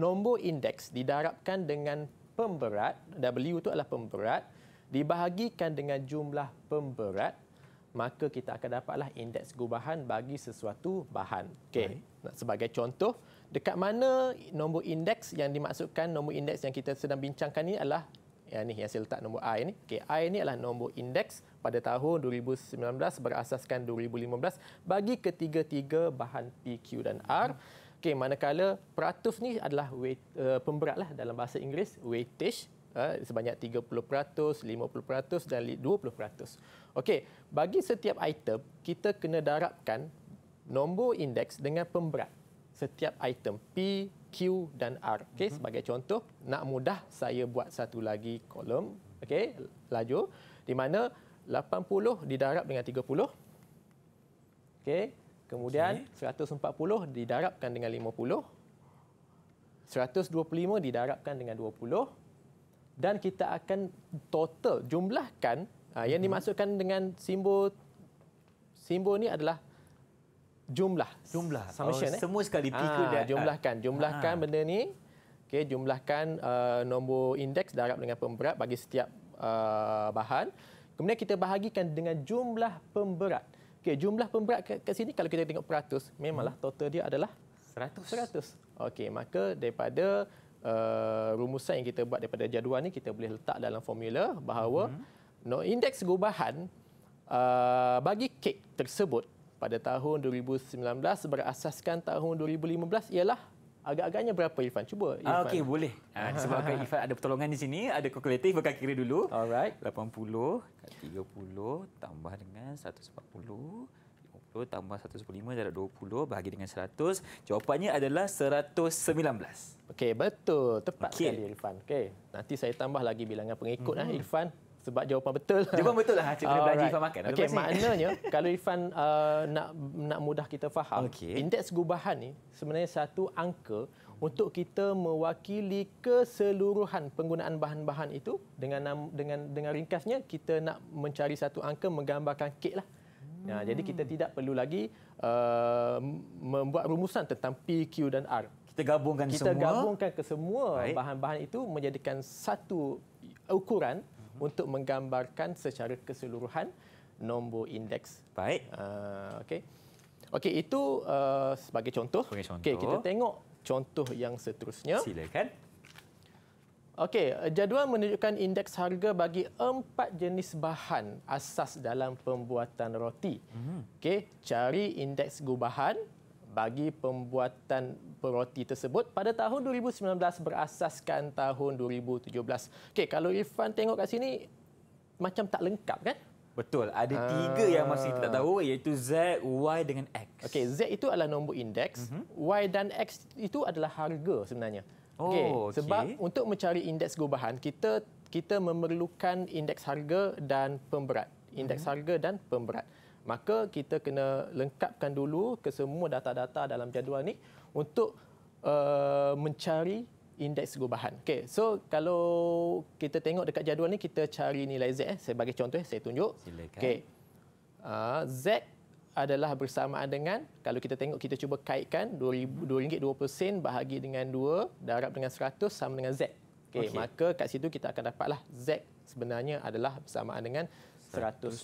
nombor indeks didarabkan dengan pemberat W itu adalah pemberat dibahagikan dengan jumlah pemberat maka kita akan dapatlah indeks gubahan bagi sesuatu bahan. Okey. Right. Sebagai contoh, dekat mana nombor indeks yang dimaksudkan nombor indeks yang kita sedang bincangkan ini adalah yang ni yang saya letak nombor I ni. Okey, I ni adalah nombor indeks pada tahun 2019 berasaskan 2015 bagi ketiga-tiga bahan P, Q dan R. Right. Okey, manakala peratus ni adalah weight, uh, eh, pemberat lah dalam bahasa Inggeris, weightage uh, sebanyak 30%, 50% dan 20%. Okey, bagi setiap item, kita kena darabkan nombor indeks dengan pemberat setiap item P, Q dan R. Okey, mhm. sebagai contoh, nak mudah saya buat satu lagi kolom, okey, laju di mana 80 didarab dengan 30. Okey, Kemudian okay. 140 didarabkan dengan 50. 125 didarabkan dengan 20. Dan kita akan total jumlahkan uh, yang mhm. dimasukkan dengan simbol simbol ni adalah jumlah. Jumlah. Summation, oh, eh. Semua sekali pikul ha, dia. Jumlahkan. Ah. Jumlahkan ha. benda ni. Okay, jumlahkan uh, nombor indeks darab dengan pemberat bagi setiap uh, bahan. Kemudian kita bahagikan dengan jumlah pemberat. Okey, jumlah pemberat ke, ke sini kalau kita tengok peratus, memanglah hmm. total dia adalah 100. 100. Okey, maka daripada uh, rumusan yang kita buat daripada jadual ni kita boleh letak dalam formula bahawa hmm. no indeks gubahan uh, eh, bagi kek tersebut pada tahun 2019 berasaskan tahun 2015 ialah 0.5. Agak-agaknya berapa Irfan? Cuba ah, Irfan. Ah, Okey, boleh. Ah, disebabkan Irfan ada pertolongan di sini, ada kalkulatif, bukan kira dulu. Alright. 80 kat 30 tambah dengan 140. 50 tambah 115 darab 20 bahagi dengan 100. Jawapannya adalah 119. Okey, betul. Tepat okay. sekali Irfan. Okay Nanti saya tambah lagi bilangan pengikut mm -hmm. Irfan sebab jawapan betul. Jawapan betul lah. Cik kena belajar Ifan makan. Okey, maknanya kalau Ifan uh, nak nak mudah kita faham, okay. indeks gubahan ni sebenarnya satu angka untuk kita mewakili keseluruhan penggunaan bahan-bahan itu dengan dengan dengan ringkasnya kita nak mencari satu angka menggambarkan kek lah. Ya, hmm. jadi kita tidak perlu lagi uh, membuat rumusan tentang P, Q dan R. Kita gabungkan kita semua. Kita gabungkan ke semua bahan-bahan itu menjadikan satu ukuran untuk menggambarkan secara keseluruhan nombor indeks. Baik. Uh, ah, okay. Okey, itu uh, sebagai contoh. Sebagai contoh. Okay, kita tengok contoh yang seterusnya. Silakan. Okey, jadual menunjukkan indeks harga bagi empat jenis bahan asas dalam pembuatan roti. Mm -hmm. Okey, cari indeks gubahan bagi pembuatan roti tersebut pada tahun 2019 berasaskan tahun 2017. Okey, kalau Irfan tengok kat sini macam tak lengkap kan? Betul. Ada ha. tiga yang masih kita tak tahu iaitu Z, Y dengan X. Okey, Z itu adalah nombor indeks, mm-hmm. Y dan X itu adalah harga sebenarnya. Oh, okey. Sebab okay. untuk mencari indeks gubahan, kita kita memerlukan indeks harga dan pemberat. Indeks mm-hmm. harga dan pemberat maka kita kena lengkapkan dulu ke semua data-data dalam jadual ni untuk uh, mencari indeks gubahan. Okey, so kalau kita tengok dekat jadual ni kita cari nilai Z eh. Saya bagi contoh eh, saya tunjuk. Okey. Uh, Z adalah bersamaan dengan kalau kita tengok kita cuba kaitkan 2000 RM2.20 bahagi dengan 2 darab dengan 100 sama dengan Z. Okey, okay. maka kat situ kita akan dapatlah Z sebenarnya adalah bersamaan dengan 110. Okey,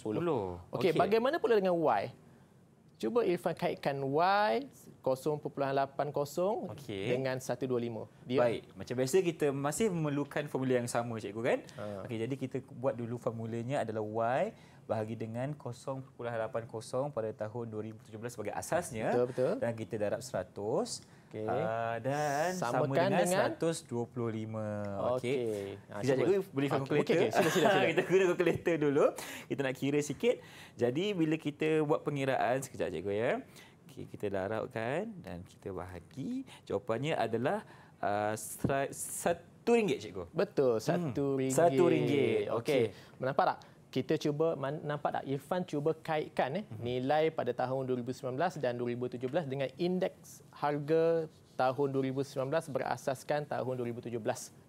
okay. bagaimana pula dengan Y? Cuba Irfan kaitkan Y 0.80 okay. dengan 125. Dia. Baik, macam biasa kita masih memerlukan formula yang sama cikgu kan? Ha. Okey, jadi kita buat dulu formulanya adalah Y bahagi dengan 0.80 pada tahun 2017 sebagai asasnya. Betul, betul. Dan kita darab 100. Okey. Uh, dan sama, sama dengan, dengan 125. Okey. Okay. Ha, Sekejap ah, cikgu boleh okay. Okey, okay. sila, sila, sila. kita guna kalkulator dulu. Kita nak kira sikit. Jadi, bila kita buat pengiraan, sekejap cikgu ya. Okey, kita larutkan dan kita bahagi. Jawapannya adalah uh, ah, RM1, cikgu. Betul, RM1. Hmm. RM1. Okey. Okay. Menampak tak? Kita cuba, nampak tak Irfan cuba kaitkan eh, mhm. nilai pada tahun 2019 dan 2017 dengan indeks harga tahun 2019 berasaskan tahun 2017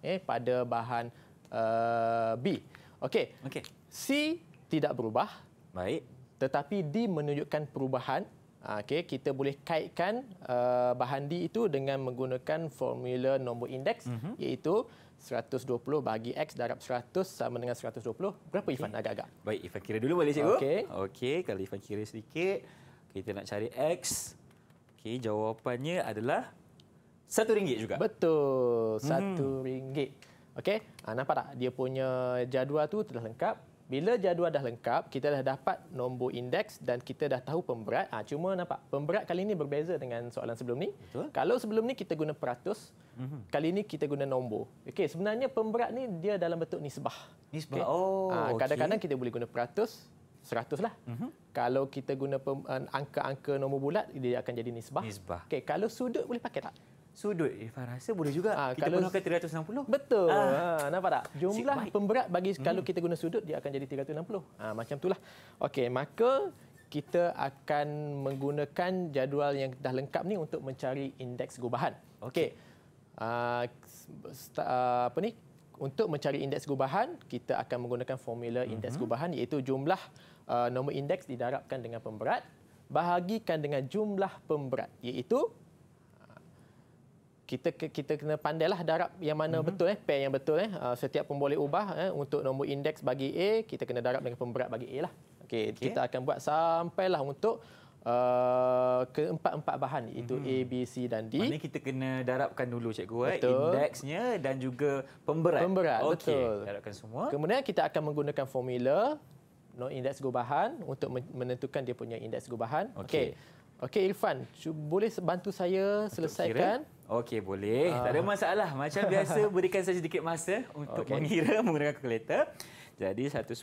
eh pada bahan uh, B. Okey. Okey. C tidak berubah. Baik. Tetapi D menunjukkan perubahan. Ah, okey, kita boleh kaitkan uh, bahan D itu dengan menggunakan formula nombor indeks uh-huh. iaitu 120 bagi X darab 100 sama dengan 120. Berapa okay. Ifan agak-agak? Baik, Ifan kira dulu boleh cikgu? Okey. Okey, kalau Ifan kira sedikit, kita nak cari X. Okey, jawapannya adalah satu ringgit juga. Betul, hmm. satu hmm. ringgit. Okey, ha, nampak tak? Dia punya jadual tu telah lengkap. Bila jadual dah lengkap, kita dah dapat nombor indeks dan kita dah tahu pemberat. Ha, cuma nampak, pemberat kali ini berbeza dengan soalan sebelum ni. Betul. Kalau sebelum ni kita guna peratus, hmm. kali ini kita guna nombor. Okey, sebenarnya pemberat ni dia dalam bentuk nisbah. Nisbah, okay. oh. Ah, kadang-kadang ha, okay. kita boleh guna peratus, 100 lah. Mm-hmm. Kalau kita guna angka-angka nombor bulat, dia akan jadi nisbah. nisbah. Okay, kalau sudut boleh pakai tak? Sudut, Irfan eh, rasa boleh juga. Ha, kita kalau, pakai 360. Betul. Ah. Ha, nampak tak? Jumlah Sikit pemberat bagi mm. kalau kita guna sudut, dia akan jadi 360. Ha, ah, macam itulah. Okey, maka kita akan menggunakan jadual yang dah lengkap ni untuk mencari indeks gubahan. Okey. Okay. Uh, apa ni? Untuk mencari indeks gubahan, kita akan menggunakan formula indeks mm-hmm. gubahan iaitu jumlah uh, nombor indeks didarabkan dengan pemberat bahagikan dengan jumlah pemberat iaitu uh, kita kita kena pandailah darab yang mana mm-hmm. betul eh pair yang betul eh uh, setiap pemboleh ubah eh untuk nombor indeks bagi A kita kena darab dengan pemberat bagi A lah okey okay. kita akan buat sampailah untuk Uh, keempat-empat bahan itu hmm. A, B, C dan D. Maknanya kita kena darabkan dulu cikgu eh indeksnya dan juga pemberat. Pemberat okay. betul. Darabkan semua. Kemudian kita akan menggunakan formula no indeks gubahan untuk menentukan dia punya indeks gubahan. Okey. Okey okay, Irfan, boleh bantu saya untuk selesaikan? Okey, boleh. Uh. Tak ada masalah. Macam biasa berikan saya sedikit masa untuk okay. mengira menggunakan kalkulator. Jadi 110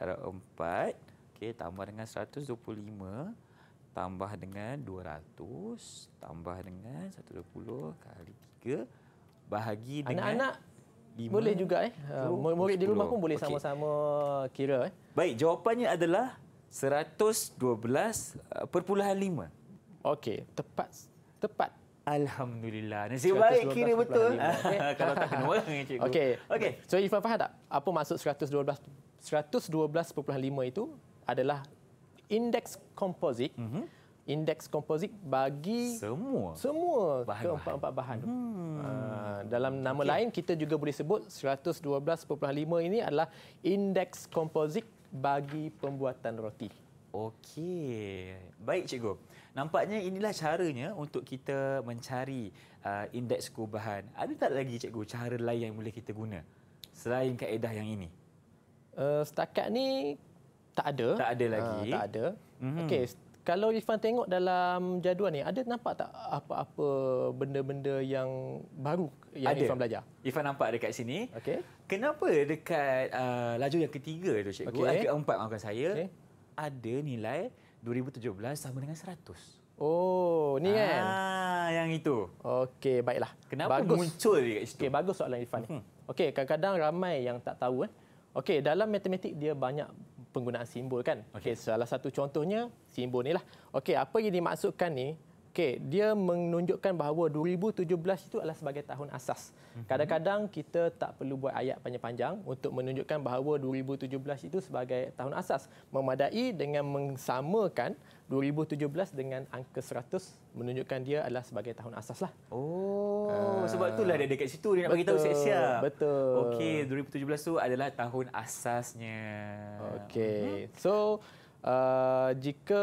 darab 4 okey tambah dengan 125 tambah dengan 200 tambah dengan 120 kali 3 bahagi dengan anak-anak 5 boleh juga eh uh, murid 10. di rumah pun boleh okay. sama-sama kira eh baik jawapannya adalah 112.5 okey tepat tepat Alhamdulillah. Nasib baik kira betul. Okay. Eh. Kalau tak kena orang dengan eh, cikgu. Okey. Okay. So Ifan faham tak? Apa maksud 112 112.5 itu adalah indeks komposit mm indeks komposit bagi semua semua keempat-empat bahan tu. Hmm. Ah, dalam nama okay. lain kita juga boleh sebut 112.5 ini adalah indeks komposit bagi pembuatan roti. Okey. Baik cikgu. Nampaknya inilah caranya untuk kita mencari uh, indeks keubahan. Ada tak lagi cikgu cara lain yang boleh kita guna selain kaedah yang ini? Uh, setakat ni tak ada. Tak ada lagi. Uh, tak ada. Mm-hmm. Okey. Kalau Irfan tengok dalam jadual ni, ada nampak tak apa-apa benda-benda yang baru yang ada. Irfan belajar? Irfan nampak dekat sini. Okey. Kenapa dekat uh, laju yang ketiga tu cikgu, okay. yang keempat maafkan saya, okay. ada nilai 2017 sama dengan 100. Oh, ni ah, kan? Ah, yang itu. Okey, baiklah. Kenapa bagus. muncul dekat situ? Okey, bagus soalan Irfan Hmm. Okey, kadang-kadang ramai yang tak tahu. Eh. Okey, dalam matematik dia banyak penggunaan simbol kan. Okey, okay, salah satu contohnya simbol ni lah. Okey, apa yang dimaksudkan ni? Okey, dia menunjukkan bahawa 2017 itu adalah sebagai tahun asas. Mhm. Kadang-kadang kita tak perlu buat ayat panjang-panjang untuk menunjukkan bahawa 2017 itu sebagai tahun asas memadai dengan mensamakan 2017 dengan angka 100 menunjukkan dia adalah sebagai tahun asas lah. Oh, uh, sebab itulah dia dekat situ dia nak bagi tahu siap-siap. Betul. Okey, 2017 tu adalah tahun asasnya. Okey. Hmm. So, uh, jika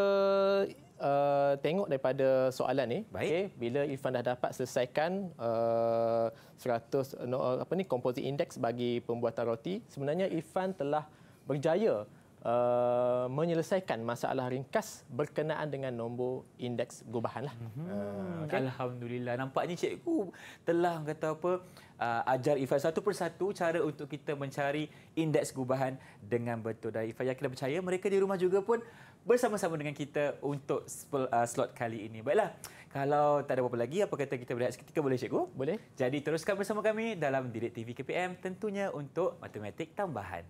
uh, tengok daripada soalan ni, okay, bila Irfan dah dapat selesaikan uh, 100 no, apa ni composite index bagi pembuatan roti, sebenarnya Irfan telah berjaya uh, menyelesaikan masalah ringkas berkenaan dengan nombor indeks gubahan lah. Hmm. Ah, okay. Alhamdulillah. Nampaknya cikgu telah kata apa uh, ajar Ifa satu persatu cara untuk kita mencari indeks gubahan dengan betul. Dan Ifa yakin percaya mereka di rumah juga pun bersama-sama dengan kita untuk uh, slot kali ini. Baiklah, kalau tak ada apa-apa lagi, apa kata kita berehat seketika boleh cikgu? Boleh. Jadi teruskan bersama kami dalam Direct TV KPM tentunya untuk matematik tambahan.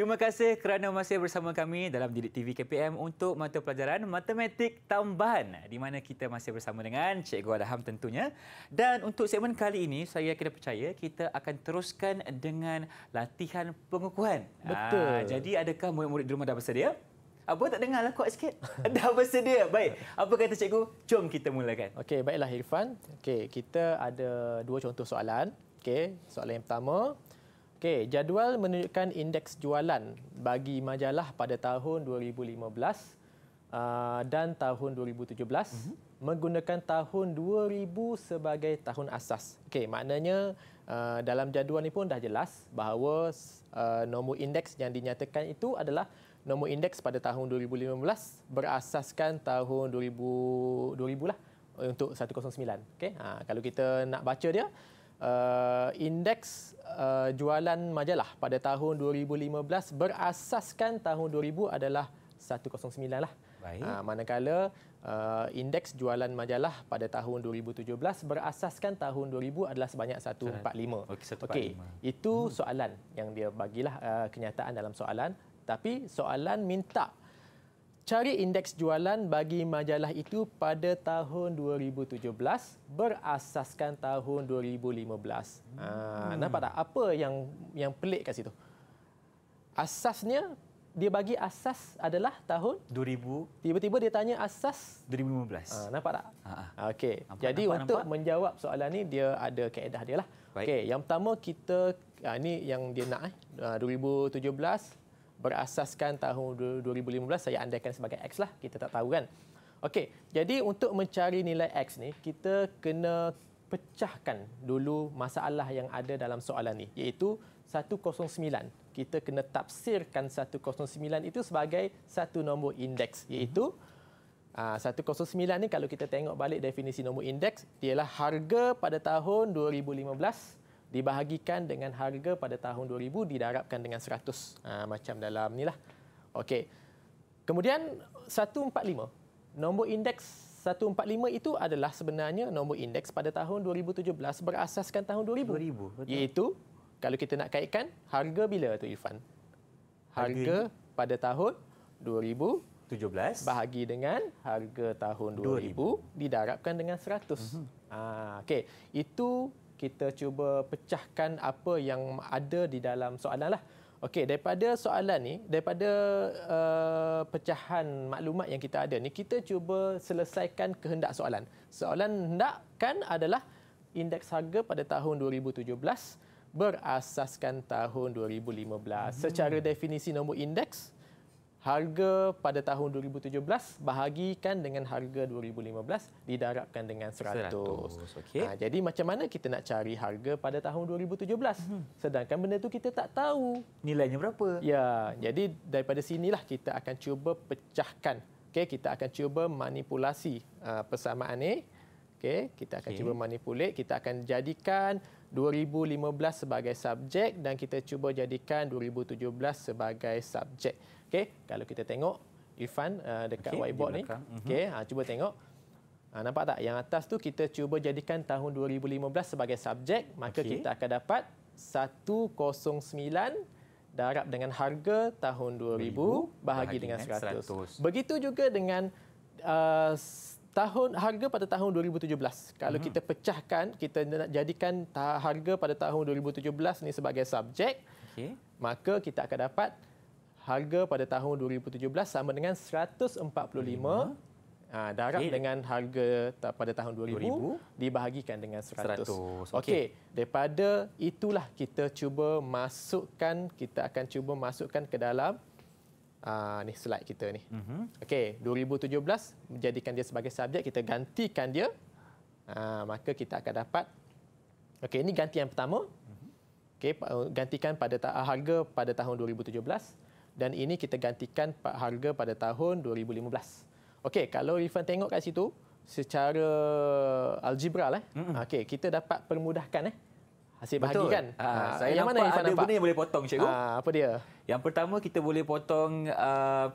Terima kasih kerana masih bersama kami dalam Didik TV KPM untuk mata pelajaran Matematik Tambahan di mana kita masih bersama dengan Cikgu Adham tentunya. Dan untuk segmen kali ini, saya kena percaya kita akan teruskan dengan latihan pengukuhan. Betul. Aa, ah, jadi adakah murid-murid di rumah dah bersedia? Apa tak dengar lah kuat sikit? dah bersedia. Baik. Apa kata Cikgu? Jom kita mulakan. Okey, baiklah Irfan. Okey, kita ada dua contoh soalan. Okey, soalan yang pertama, Okey, jadual menunjukkan indeks jualan bagi majalah pada tahun 2015 uh, dan tahun 2017 mm-hmm. menggunakan tahun 2000 sebagai tahun asas. Okey, maknanya uh, dalam jadual ini pun dah jelas bahawa uh, nombor indeks yang dinyatakan itu adalah nombor indeks pada tahun 2015 berasaskan tahun 2000 2000 lah untuk 109. Okey, ha, kalau kita nak baca dia uh, indeks uh, jualan majalah pada tahun 2015 berasaskan tahun 2000 adalah 109 lah. Baik. Uh, manakala uh, indeks jualan majalah pada tahun 2017 berasaskan tahun 2000 adalah sebanyak 145. Okey, okay. itu hmm. soalan yang dia bagilah uh, kenyataan dalam soalan. Tapi soalan minta cari indeks jualan bagi majalah itu pada tahun 2017 berasaskan tahun 2015. Ha, hmm. Ha, nampak tak apa yang yang pelik kat situ? Asasnya dia bagi asas adalah tahun 2000. Tiba-tiba dia tanya asas 2015. Ha, nampak tak? Ha. ha. Okey. Jadi nampak, untuk nampak. menjawab soalan ini dia ada kaedah dia lah. Okey, yang pertama kita ini ha, yang dia nak eh 2017 berasaskan tahun 2015 saya andaikan sebagai X lah kita tak tahu kan okey jadi untuk mencari nilai X ni kita kena pecahkan dulu masalah yang ada dalam soalan ni iaitu 109 kita kena tafsirkan 109 itu sebagai satu nombor indeks iaitu 109 ah, ni kalau kita tengok balik definisi nombor indeks ialah harga pada tahun 2015 dibahagikan dengan harga pada tahun 2000 didarabkan dengan 100 uh, ha, macam dalam ni lah. Okey. Kemudian 145. Nombor indeks 145 itu adalah sebenarnya nombor indeks pada tahun 2017 berasaskan tahun 2000. 2000 betul. Iaitu kalau kita nak kaitkan harga bila tu Irfan? Harga, harga pada tahun 2017 bahagi dengan harga tahun 2000, 2000. didarabkan dengan 100. Mm-hmm. Ah okey, itu kita cuba pecahkan apa yang ada di dalam soalan lah. Okey, daripada soalan ni, daripada uh, pecahan maklumat yang kita ada ni, kita cuba selesaikan kehendak soalan. Soalan hendakkan adalah indeks harga pada tahun 2017 berasaskan tahun 2015. Hmm. Secara definisi nombor indeks, harga pada tahun 2017 bahagikan dengan harga 2015 didarabkan dengan 100. 100. Okay. Ha, jadi macam mana kita nak cari harga pada tahun 2017? Hmm. Sedangkan benda tu kita tak tahu nilainya berapa. Ya, hmm. jadi daripada sinilah kita akan cuba pecahkan. Okay, kita akan cuba manipulasi uh, persamaan ni. Okay, kita akan okay. cuba manipulate, kita akan jadikan 2015 sebagai subjek dan kita cuba jadikan 2017 sebagai subjek. Okey, kalau kita tengok Irfan uh, dekat okay, whiteboard ni. Mhm. Okey, ha cuba tengok. Ha nampak tak yang atas tu kita cuba jadikan tahun 2015 sebagai subjek, maka okay. kita akan dapat 109 darab dengan harga tahun 2000 bahagi, bahagi dengan 100. 100. Begitu juga dengan uh, tahun harga pada tahun 2017 kalau hmm. kita pecahkan kita nak jadikan harga pada tahun 2017 ni sebagai subjek okay. maka kita akan dapat harga pada tahun 2017 sama dengan 145 Ha, ah, darab okay. dengan harga ta- pada tahun 2000, 2000 dibahagikan dengan 100. 100. Okey, okay. daripada itulah kita cuba masukkan kita akan cuba masukkan ke dalam aa, ah, ni slide kita ni. Mhm. Okey, 2017 menjadikan dia sebagai subjek kita gantikan dia. Aa, ah, maka kita akan dapat Okey, ini gantian pertama. Mhm. Okey, gantikan pada harga pada tahun 2017 dan ini kita gantikan harga pada tahun 2015. Okey, kalau Rifan tengok kat situ secara algebra lah. Mm-hmm. Okey, kita dapat permudahkan eh. Hasil bahagi kan? Ha, ha, saya yang nampak mana ada nampak? benda yang boleh potong, Cikgu. Ha, apa dia? Yang pertama, kita boleh potong uh,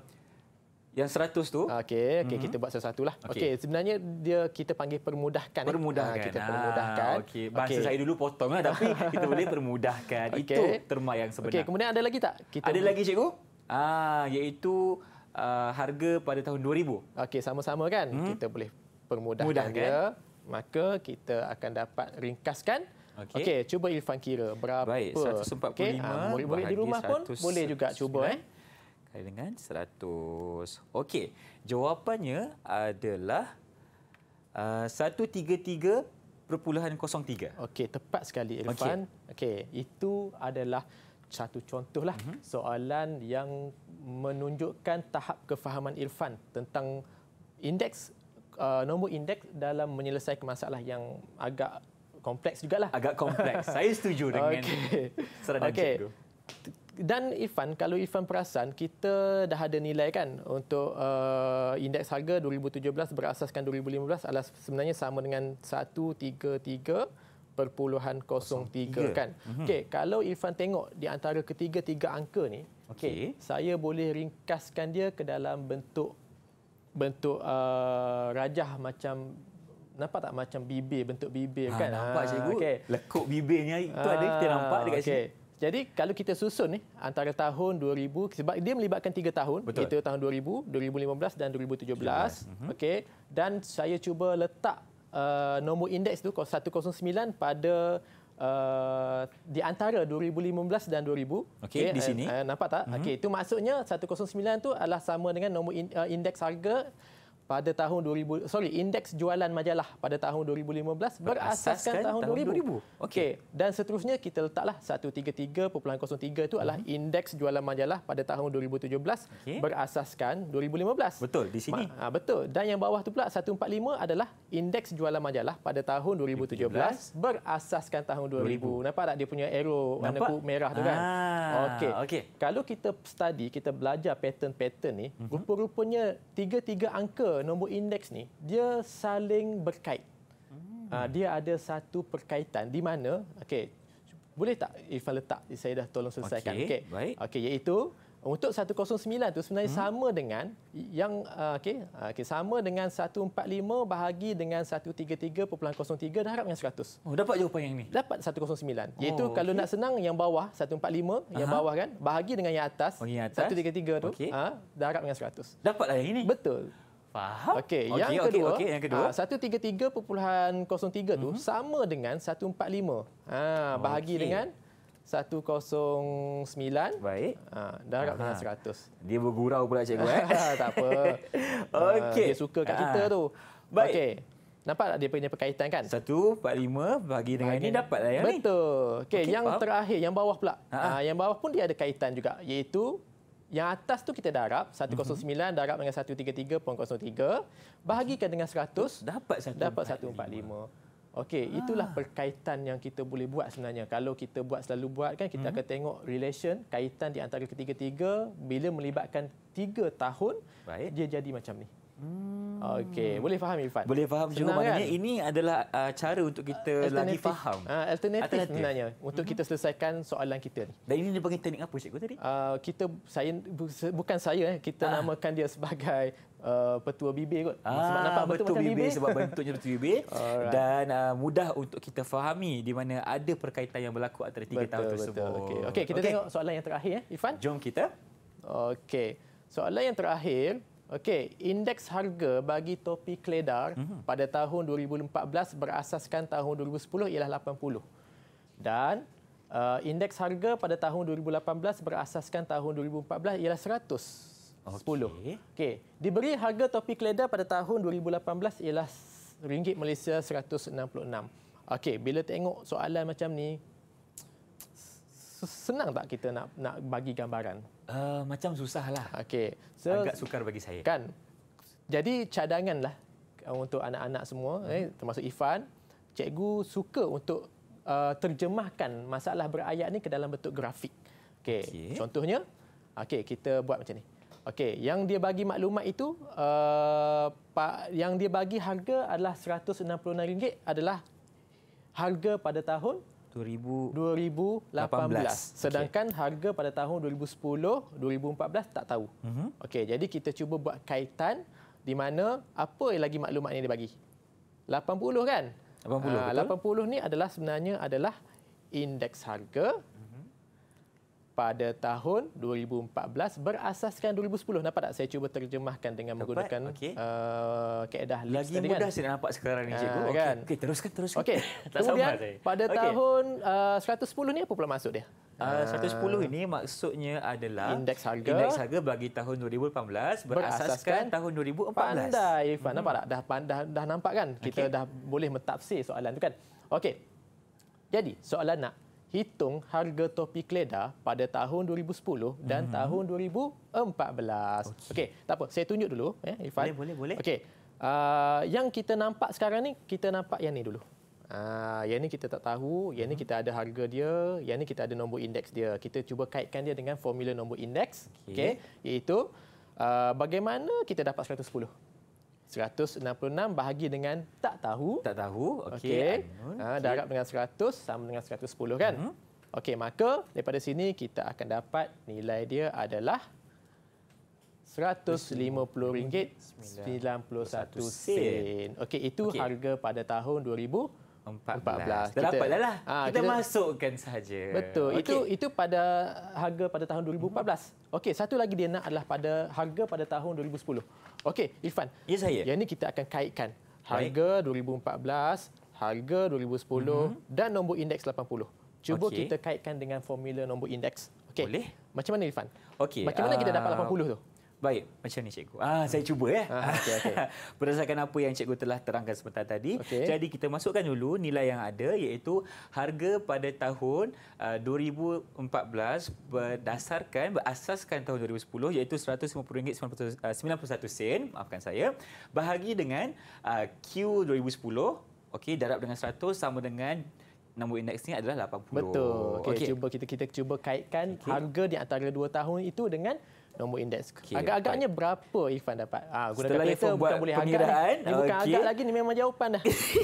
yang 100 tu. Okey, okay, mm-hmm. kita buat satu lah. Okey, okay, sebenarnya dia kita panggil permudahkan. Eh. Permudahkan. Eh. Ha, kita ha, permudahkan. Bahasa okay. saya dulu potong lah, tapi kita boleh permudahkan. Okay. Itu terma yang sebenar. Okey, kemudian ada lagi tak? Kita ada lagi, Cikgu? Ah, iaitu uh, harga pada tahun 2000. Okey, sama-sama kan? Hmm. Kita boleh permudahkan Mudah, dia. Kan? Maka kita akan dapat ringkaskan. Okey, okay, cuba Ilfan kira berapa. Baik, 145. Okay. Ah, boleh di rumah pun, boleh juga cuba. 100. Eh? Kali dengan 100. Okey, jawapannya adalah ah, uh, 133.03. Okey, tepat sekali Ilfan. Okey, okay, itu adalah satu contohlah mm-hmm. soalan yang menunjukkan tahap kefahaman Irfan tentang indeks uh, nombor indeks dalam menyelesaikan masalah yang agak kompleks juga lah. Agak kompleks. Saya setuju dengan okay. seradan okay. cikgu. Dan Irfan, kalau Irfan perasan, kita dah ada nilai kan untuk uh, indeks harga 2017 berasaskan 2015 adalah sebenarnya sama dengan 133 perpuluhan kosong tiga kan. Mm-hmm. Okey, kalau Irfan tengok di antara ketiga-tiga angka ni, okey, okay, saya boleh ringkaskan dia ke dalam bentuk bentuk uh, rajah macam nampak tak macam bibir, bentuk bibir ha, kan. Nampak ah, cikgu. Okay. Lekuk bibirnya itu ha, ada kita ah, nampak dekat okay. sini. Jadi kalau kita susun ni antara tahun 2000 sebab dia melibatkan tiga tahun Betul. iaitu tahun 2000, 2015 dan 2017. Mhm. Okey. Dan saya cuba letak uh, nombor indeks tu 109 pada uh, di antara 2015 dan 2000. Okey okay, di eh, sini. Uh, nampak tak? Mm-hmm. Okey itu maksudnya 109 tu adalah sama dengan nombor in, uh, indeks harga pada tahun 2000 sorry indeks jualan majalah pada tahun 2015 berasaskan, berasaskan tahun, tahun 2000, 2000. okey okay. dan seterusnya kita letaklah 133.03 itu uh-huh. adalah indeks jualan majalah pada tahun 2017 okay. berasaskan 2015 betul di sini ha, betul dan yang bawah tu pula 145 adalah indeks jualan majalah pada tahun 2017, 2017. berasaskan tahun 2000. 2000 nampak tak dia punya arrow warna merah tu kan ah, okey okay. kalau kita study kita belajar pattern-pattern ni uh-huh. rupa-rupanya tiga-tiga angka nombor indeks ni dia saling berkait. Hmm. Uh, dia ada satu perkaitan di mana okey boleh tak Irfan letak saya dah tolong selesaikan. Okey. Okay. okay, iaitu untuk 109 tu sebenarnya hmm. sama dengan yang uh, okey ah, okey sama dengan 145 bahagi dengan 133.03 darab dengan 100. Oh dapat jawapan yang ni. Dapat 109. Oh, iaitu okay. kalau nak senang yang bawah 145 Aha. yang bawah kan bahagi dengan yang atas, oh, yang atas. 133 tu okay. uh, darab dengan 100. Dapatlah yang ini. Betul. Faham. Okey, okay, oh, yang, okay, okay, okay, yang kedua, yang kedua. 133.03 ah, tu uh-huh. sama dengan 145. Ah okay. bahagi dengan 109. Baik. Ah dah dapat ha. 100. Dia bergurau pula cikgu eh. tak apa. Ah, okey. Uh, dia suka kat ah. kita tu. Baik. Okey. Nampak tak dia punya perkaitan kan? 145 bagi dengan ini dapatlah yang ni. Betul. Okey, okay, yang faham. terakhir yang bawah pula. Ha. Ah yang bawah pun dia ada kaitan juga iaitu yang atas tu kita darab 109 mm-hmm. darab dengan 133.03 bahagikan dengan 100 dapat 145. Dapat 145. Okey, ah. itulah perkaitan yang kita boleh buat sebenarnya. Kalau kita buat selalu buat kan kita mm-hmm. akan tengok relation kaitan di antara ketiga-tiga bila melibatkan tiga tahun Baik. dia jadi macam ni. Hmm. Okey, boleh faham Irfan? Boleh faham Senang juga. Maknanya kan? ini adalah uh, cara untuk kita lagi faham. Uh, alternatif, alternatif sebenarnya untuk mm-hmm. kita selesaikan soalan kita ni. Dan ini dipanggil teknik apa cikgu tadi? Uh, kita saya bukan saya eh, kita ah. namakan dia sebagai uh, petua bibir kot. Ah, sebab nampak betul petua bibir, bibir sebab bentuknya petua bibir right. dan uh, mudah untuk kita fahami di mana ada perkaitan yang berlaku antara tiga tahun tersebut. Betul. Okey, okay, kita okay. tengok soalan yang terakhir eh, Irfan. Jom kita. Okay, Soalan yang terakhir Okey, indeks harga bagi topi kledar uh-huh. Mhm. pada tahun 2014 berasaskan tahun 2010 ialah 80. Dan uh, indeks harga pada tahun 2018 berasaskan tahun 2014 ialah 100. 10. Okey. Okay. Diberi harga topi kledar pada tahun 2018 ialah ringgit Malaysia 166. Okey, bila tengok soalan macam ni, senang tak kita nak nak bagi gambaran? Uh, macam susah lah. Okay. So, Agak sukar bagi saya. Kan. Jadi cadangan lah untuk anak-anak semua, uh eh, termasuk Ifan. Cikgu suka untuk uh, terjemahkan masalah berayat ni ke dalam bentuk grafik. Okay. okay. Contohnya, okay kita buat macam ni. Okey, yang dia bagi maklumat itu uh, yang dia bagi harga adalah rm ringgit adalah harga pada tahun 2018. Sedangkan okay. harga pada tahun 2010, 2014 tak tahu. Mm-hmm. Okey, jadi kita cuba buat kaitan di mana apa lagi maklumat ini dia bagi. 80 kan? 80 uh, 80 ni adalah sebenarnya adalah indeks harga pada tahun 2014 berasaskan 2010. Nampak tak saya cuba terjemahkan dengan Tepat. menggunakan okay. uh, eh, kaedah lipstick. Lagi mudah kan? saya nampak sekarang ini ah, Cikgu. Uh, okay. Kan? Okay, teruskan, teruskan. Okay. tak Kemudian, sabar, pada okay. tahun eh, uh, 110 ni apa pula maksud dia? Ah, ah, uh, 110 ini maksudnya adalah indeks harga indeks harga bagi tahun 2018 berasaskan, berasaskan tahun 2014. Pandai Irfan, hmm. nampak tak? Dah, dah, dah nampak kan? Kita okay. dah boleh mentafsir soalan tu kan? Okey, jadi soalan nak hitung harga topi kleda pada tahun 2010 dan mm-hmm. tahun 2014. Okey, okay, tak apa, saya tunjuk dulu ya, Irfan. Boleh, boleh, boleh. Okey. Uh, yang kita nampak sekarang ni, kita nampak yang ni dulu. Uh, yang ni kita tak tahu, yang ni mhm. kita ada harga dia, yang ni kita ada nombor indeks dia. Kita cuba kaitkan dia dengan formula nombor indeks. Okey, okay, iaitu uh, bagaimana kita dapat 110. 166 bahagi dengan tak tahu. Tak tahu. Okey. Okay. Ha, darab dengan 100 sama dengan 110 kan? Uh mhm. -huh. Okey, maka daripada sini kita akan dapat nilai dia adalah RM150.91 sen. Okey, itu okay. harga pada tahun 2000. 14. 14. Kita, dah lah. Ha, kita, kita masukkan saja. Betul. Okay. Itu itu pada harga pada tahun 2014. Okey, satu lagi dia nak adalah pada harga pada tahun 2010. Okey, Irfan. Ya saya. Yang ini kita akan kaitkan harga Baik. 2014, harga 2010 mm-hmm. dan nombor indeks 80. Cuba okay. kita kaitkan dengan formula nombor indeks. Okey. Boleh. Macam mana Irfan? Okey. Macam mana uh... kita dapat 80 uh, tu? Baik, macam ni cikgu. Ah, saya hmm. cuba ya. Ah, okay, okay. Berdasarkan apa yang cikgu telah terangkan sebentar tadi, okay. jadi kita masukkan dulu nilai yang ada iaitu harga pada tahun uh, ah, 2014 berdasarkan berasaskan tahun 2010 iaitu RM150.91 sen, maafkan saya, bahagi dengan uh, Q 2010, okey darab dengan 100 sama dengan nombor indeks ni adalah 80. Betul. Okey, okay. cuba kita kita cuba kaitkan okay. harga di antara dua tahun itu dengan nombor indeks. Okay, Agak-agaknya berapa Irfan dapat? Ha, ah, guna Setelah Ifan buat bukan boleh agak. Ini eh, bukan agak lagi, ini memang jawapan dah.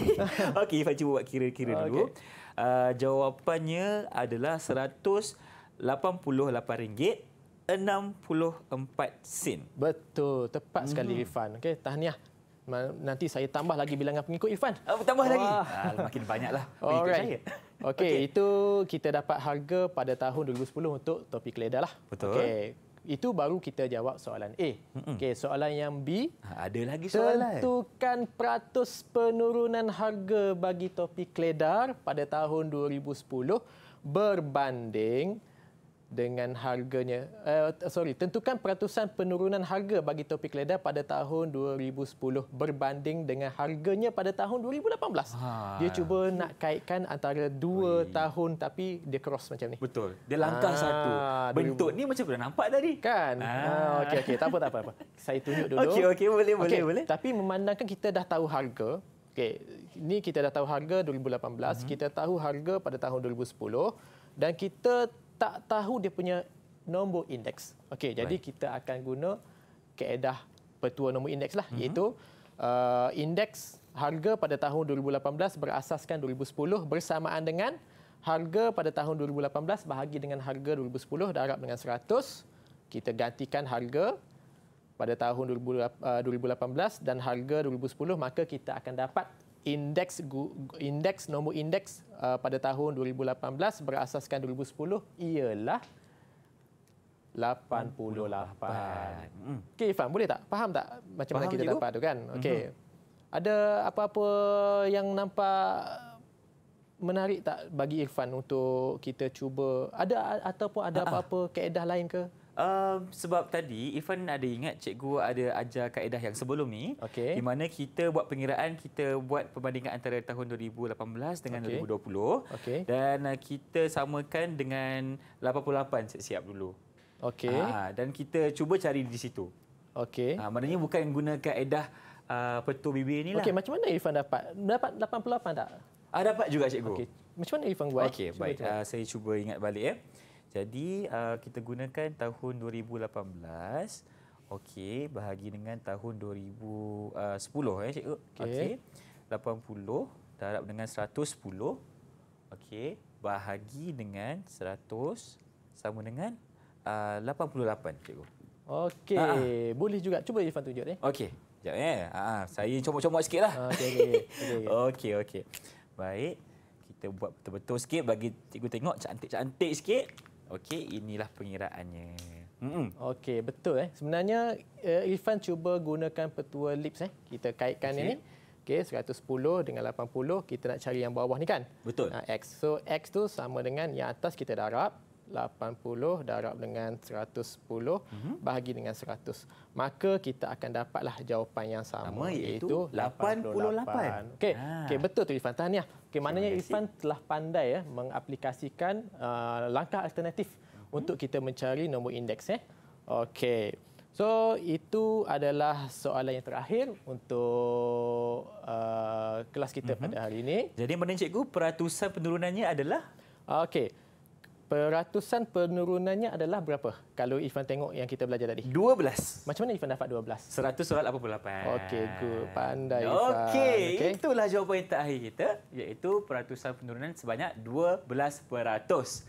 Okey, Irfan cuba buat kira-kira okay. dulu. Uh, jawapannya adalah RM188.64. Betul, tepat hmm. sekali Irfan. Okey, tahniah. Nanti saya tambah lagi bilangan pengikut Irfan. Oh, tambah Wah. lagi? Uh, makin banyaklah pengikut saya. Okey, okay. itu kita dapat harga pada tahun 2010 untuk topi keledah. Lah. Betul. Okay. Itu baru kita jawab soalan A. Okay, soalan yang B. Ha, ada lagi soalan. Tentukan peratus penurunan harga bagi topi kledar pada tahun 2010 berbanding dengan harganya uh, sorry tentukan peratusan penurunan harga bagi topi keledai pada tahun 2010 berbanding dengan harganya pada tahun 2018 ha. dia cuba nak kaitkan antara dua Ui. tahun tapi dia cross macam ni betul dia langkah ha. satu bentuk 2000. ni macam dah nampak tadi kan ha. okey okey tak apa tak apa, apa. saya tunjuk dulu okey okey boleh okay. boleh boleh tapi memandangkan kita dah tahu harga okey ni kita dah tahu harga 2018 uh-huh. Mhm. kita tahu harga pada tahun 2010 dan kita tak tahu dia punya nombor indeks. Okey, jadi kita akan guna kaedah petua nombor indeks lah, mm-hmm. iaitu uh, indeks harga pada tahun 2018 berasaskan 2010 bersamaan dengan harga pada tahun 2018 bahagi dengan harga 2010 darab dengan 100. Kita gantikan harga pada tahun 2018 uh, dan harga 2010 maka kita akan dapat indeks indeks nombor indeks uh, pada tahun 2018 berasaskan 2010 ialah 88. Hmm. Okey Ifan, boleh tak? Faham tak macam Faham mana kita dapat tu kan? Mhm. Okey. Mm-hmm. Ada apa-apa yang nampak menarik tak bagi Irfan untuk kita cuba ada ataupun ada ah. apa-apa kaedah lain ke Uh, sebab tadi Ifan ada ingat cikgu ada ajar kaedah yang sebelum ni okay. di mana kita buat pengiraan kita buat perbandingan antara tahun 2018 dengan okay. 2020 okay. dan uh, kita samakan dengan 88 siap-siap dulu. Okey. Uh, dan kita cuba cari di situ. Okey. Ah uh, maknanya bukan guna kaedah a uh, petu bibir ni lah. Okey macam mana Ifan dapat? Dapat 88 tak? Ah uh, dapat juga cikgu. Okey. Macam mana Ifan buat? Okey baik. Uh, saya cuba ingat balik ya. Eh. Jadi uh, kita gunakan tahun 2018. Okey, bahagi dengan tahun 2010 uh, eh cikgu. Okey. Okay. 80 darab dengan 110. Okey, bahagi dengan 100 sama dengan uh, 88 cikgu. Okey, ah, ah. boleh juga. Cuba Irfan tunjuk eh. Okey. Sekejap Eh? Ha, saya comot-comot sikit lah. Okey, okey. Okey, okey. Baik. Kita buat betul-betul sikit bagi cikgu tengok cantik-cantik sikit. Okey, inilah pengiraannya. Hmm. Okey, betul eh. Sebenarnya uh, Irfan cuba gunakan petua lips eh. Kita kaitkan okay. ini. Okey, 110 dengan 80 kita nak cari yang bawah ni kan? Betul. Uh, X. So X tu sama dengan yang atas kita darab, 80 darab dengan 110 uh-huh. Mhm. bahagi dengan 100 maka kita akan dapatlah jawapan yang sama Amai iaitu 88, 88. okey Okay, ah. okey betul tu Irfan tahniah okey maknanya Irfan telah pandai ya mengaplikasikan uh, langkah alternatif uh-huh. untuk kita mencari nombor indeks ya. okey so itu adalah soalan yang terakhir untuk uh, kelas kita uh-huh. pada hari ini jadi menurut cikgu peratusan penurunannya adalah okey peratusan penurunannya adalah berapa? Kalau Ifan tengok yang kita belajar tadi. 12. Macam mana Ifan dapat 12? 100 surat 88. Okey, good. Pandai Ifan. Okey, okay. itulah jawapan yang terakhir kita. Iaitu peratusan penurunan sebanyak 12%.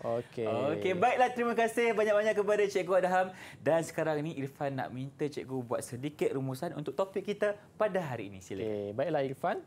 Okey. Okey, baiklah. Terima kasih banyak-banyak kepada Cikgu Adham. Dan sekarang ini Irfan nak minta Cikgu buat sedikit rumusan untuk topik kita pada hari ini. sila. Okay. Baiklah Irfan,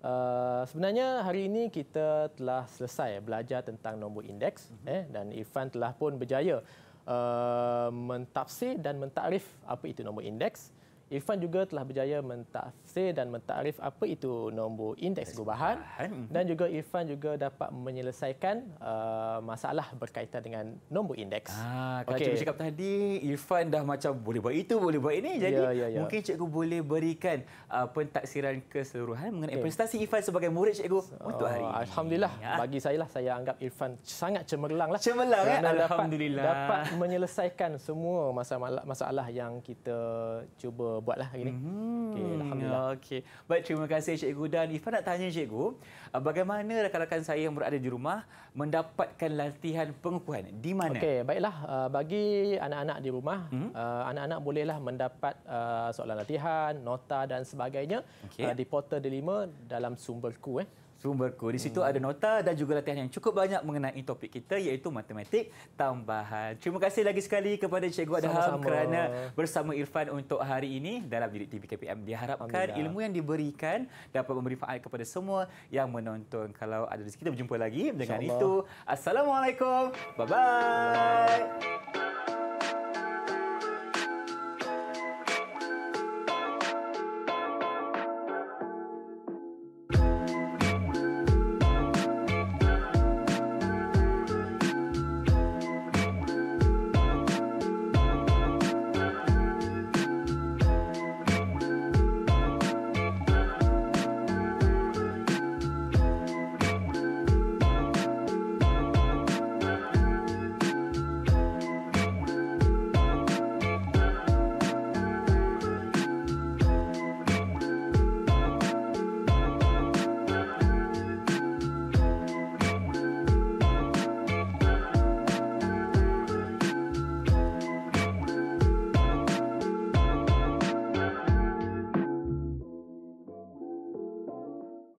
Uh, sebenarnya hari ini kita telah selesai belajar tentang nombor indeks mm-hmm. eh, dan Irfan telah pun berjaya uh, mentafsir dan mentakrif apa itu nombor indeks. Irfan juga telah berjaya mentafsir dan mentarif apa itu nombor indeks perubahan mhm. dan juga Irfan juga dapat menyelesaikan uh, masalah berkaitan dengan nombor indeks. Ah, kalau okay. cikgu cakap tadi, Irfan dah macam boleh buat itu, boleh buat ini. Jadi ya, ya, ya. mungkin cikgu boleh berikan uh, pentaksiran keseluruhan mengenai okay. prestasi Irfan sebagai murid cikgu untuk hari ini. Alhamdulillah, ya. bagi saya lah saya anggap Irfan sangat cemerlang. Lah cemerlang, kan? Alhamdulillah. Dapat, dapat menyelesaikan semua masalah, masalah yang kita cuba buat lah hari ni. hmm Okay, Alhamdulillah. Okay. Baik, terima kasih Cikgu. Dan Ifan nak tanya Cikgu, uh, bagaimana rakan-rakan saya yang berada di rumah mendapatkan latihan pengukuhan? Di mana? Okay, baiklah, uh, bagi anak-anak di rumah, mm anak-anak bolehlah mendapat soalan latihan, nota dan sebagainya okay. di portal 5 dalam sumberku. Eh sumberku. Di situ hmm. ada nota dan juga latihan yang cukup banyak mengenai topik kita iaitu matematik tambahan. Terima kasih lagi sekali kepada Cikgu Adham kerana bersama Irfan untuk hari ini dalam Didik TV KPM. Diharapkan ilmu yang diberikan dapat memberi faedah kepada semua yang menonton. Kalau ada rezeki kita berjumpa lagi dengan itu. Assalamualaikum. bye, -bye.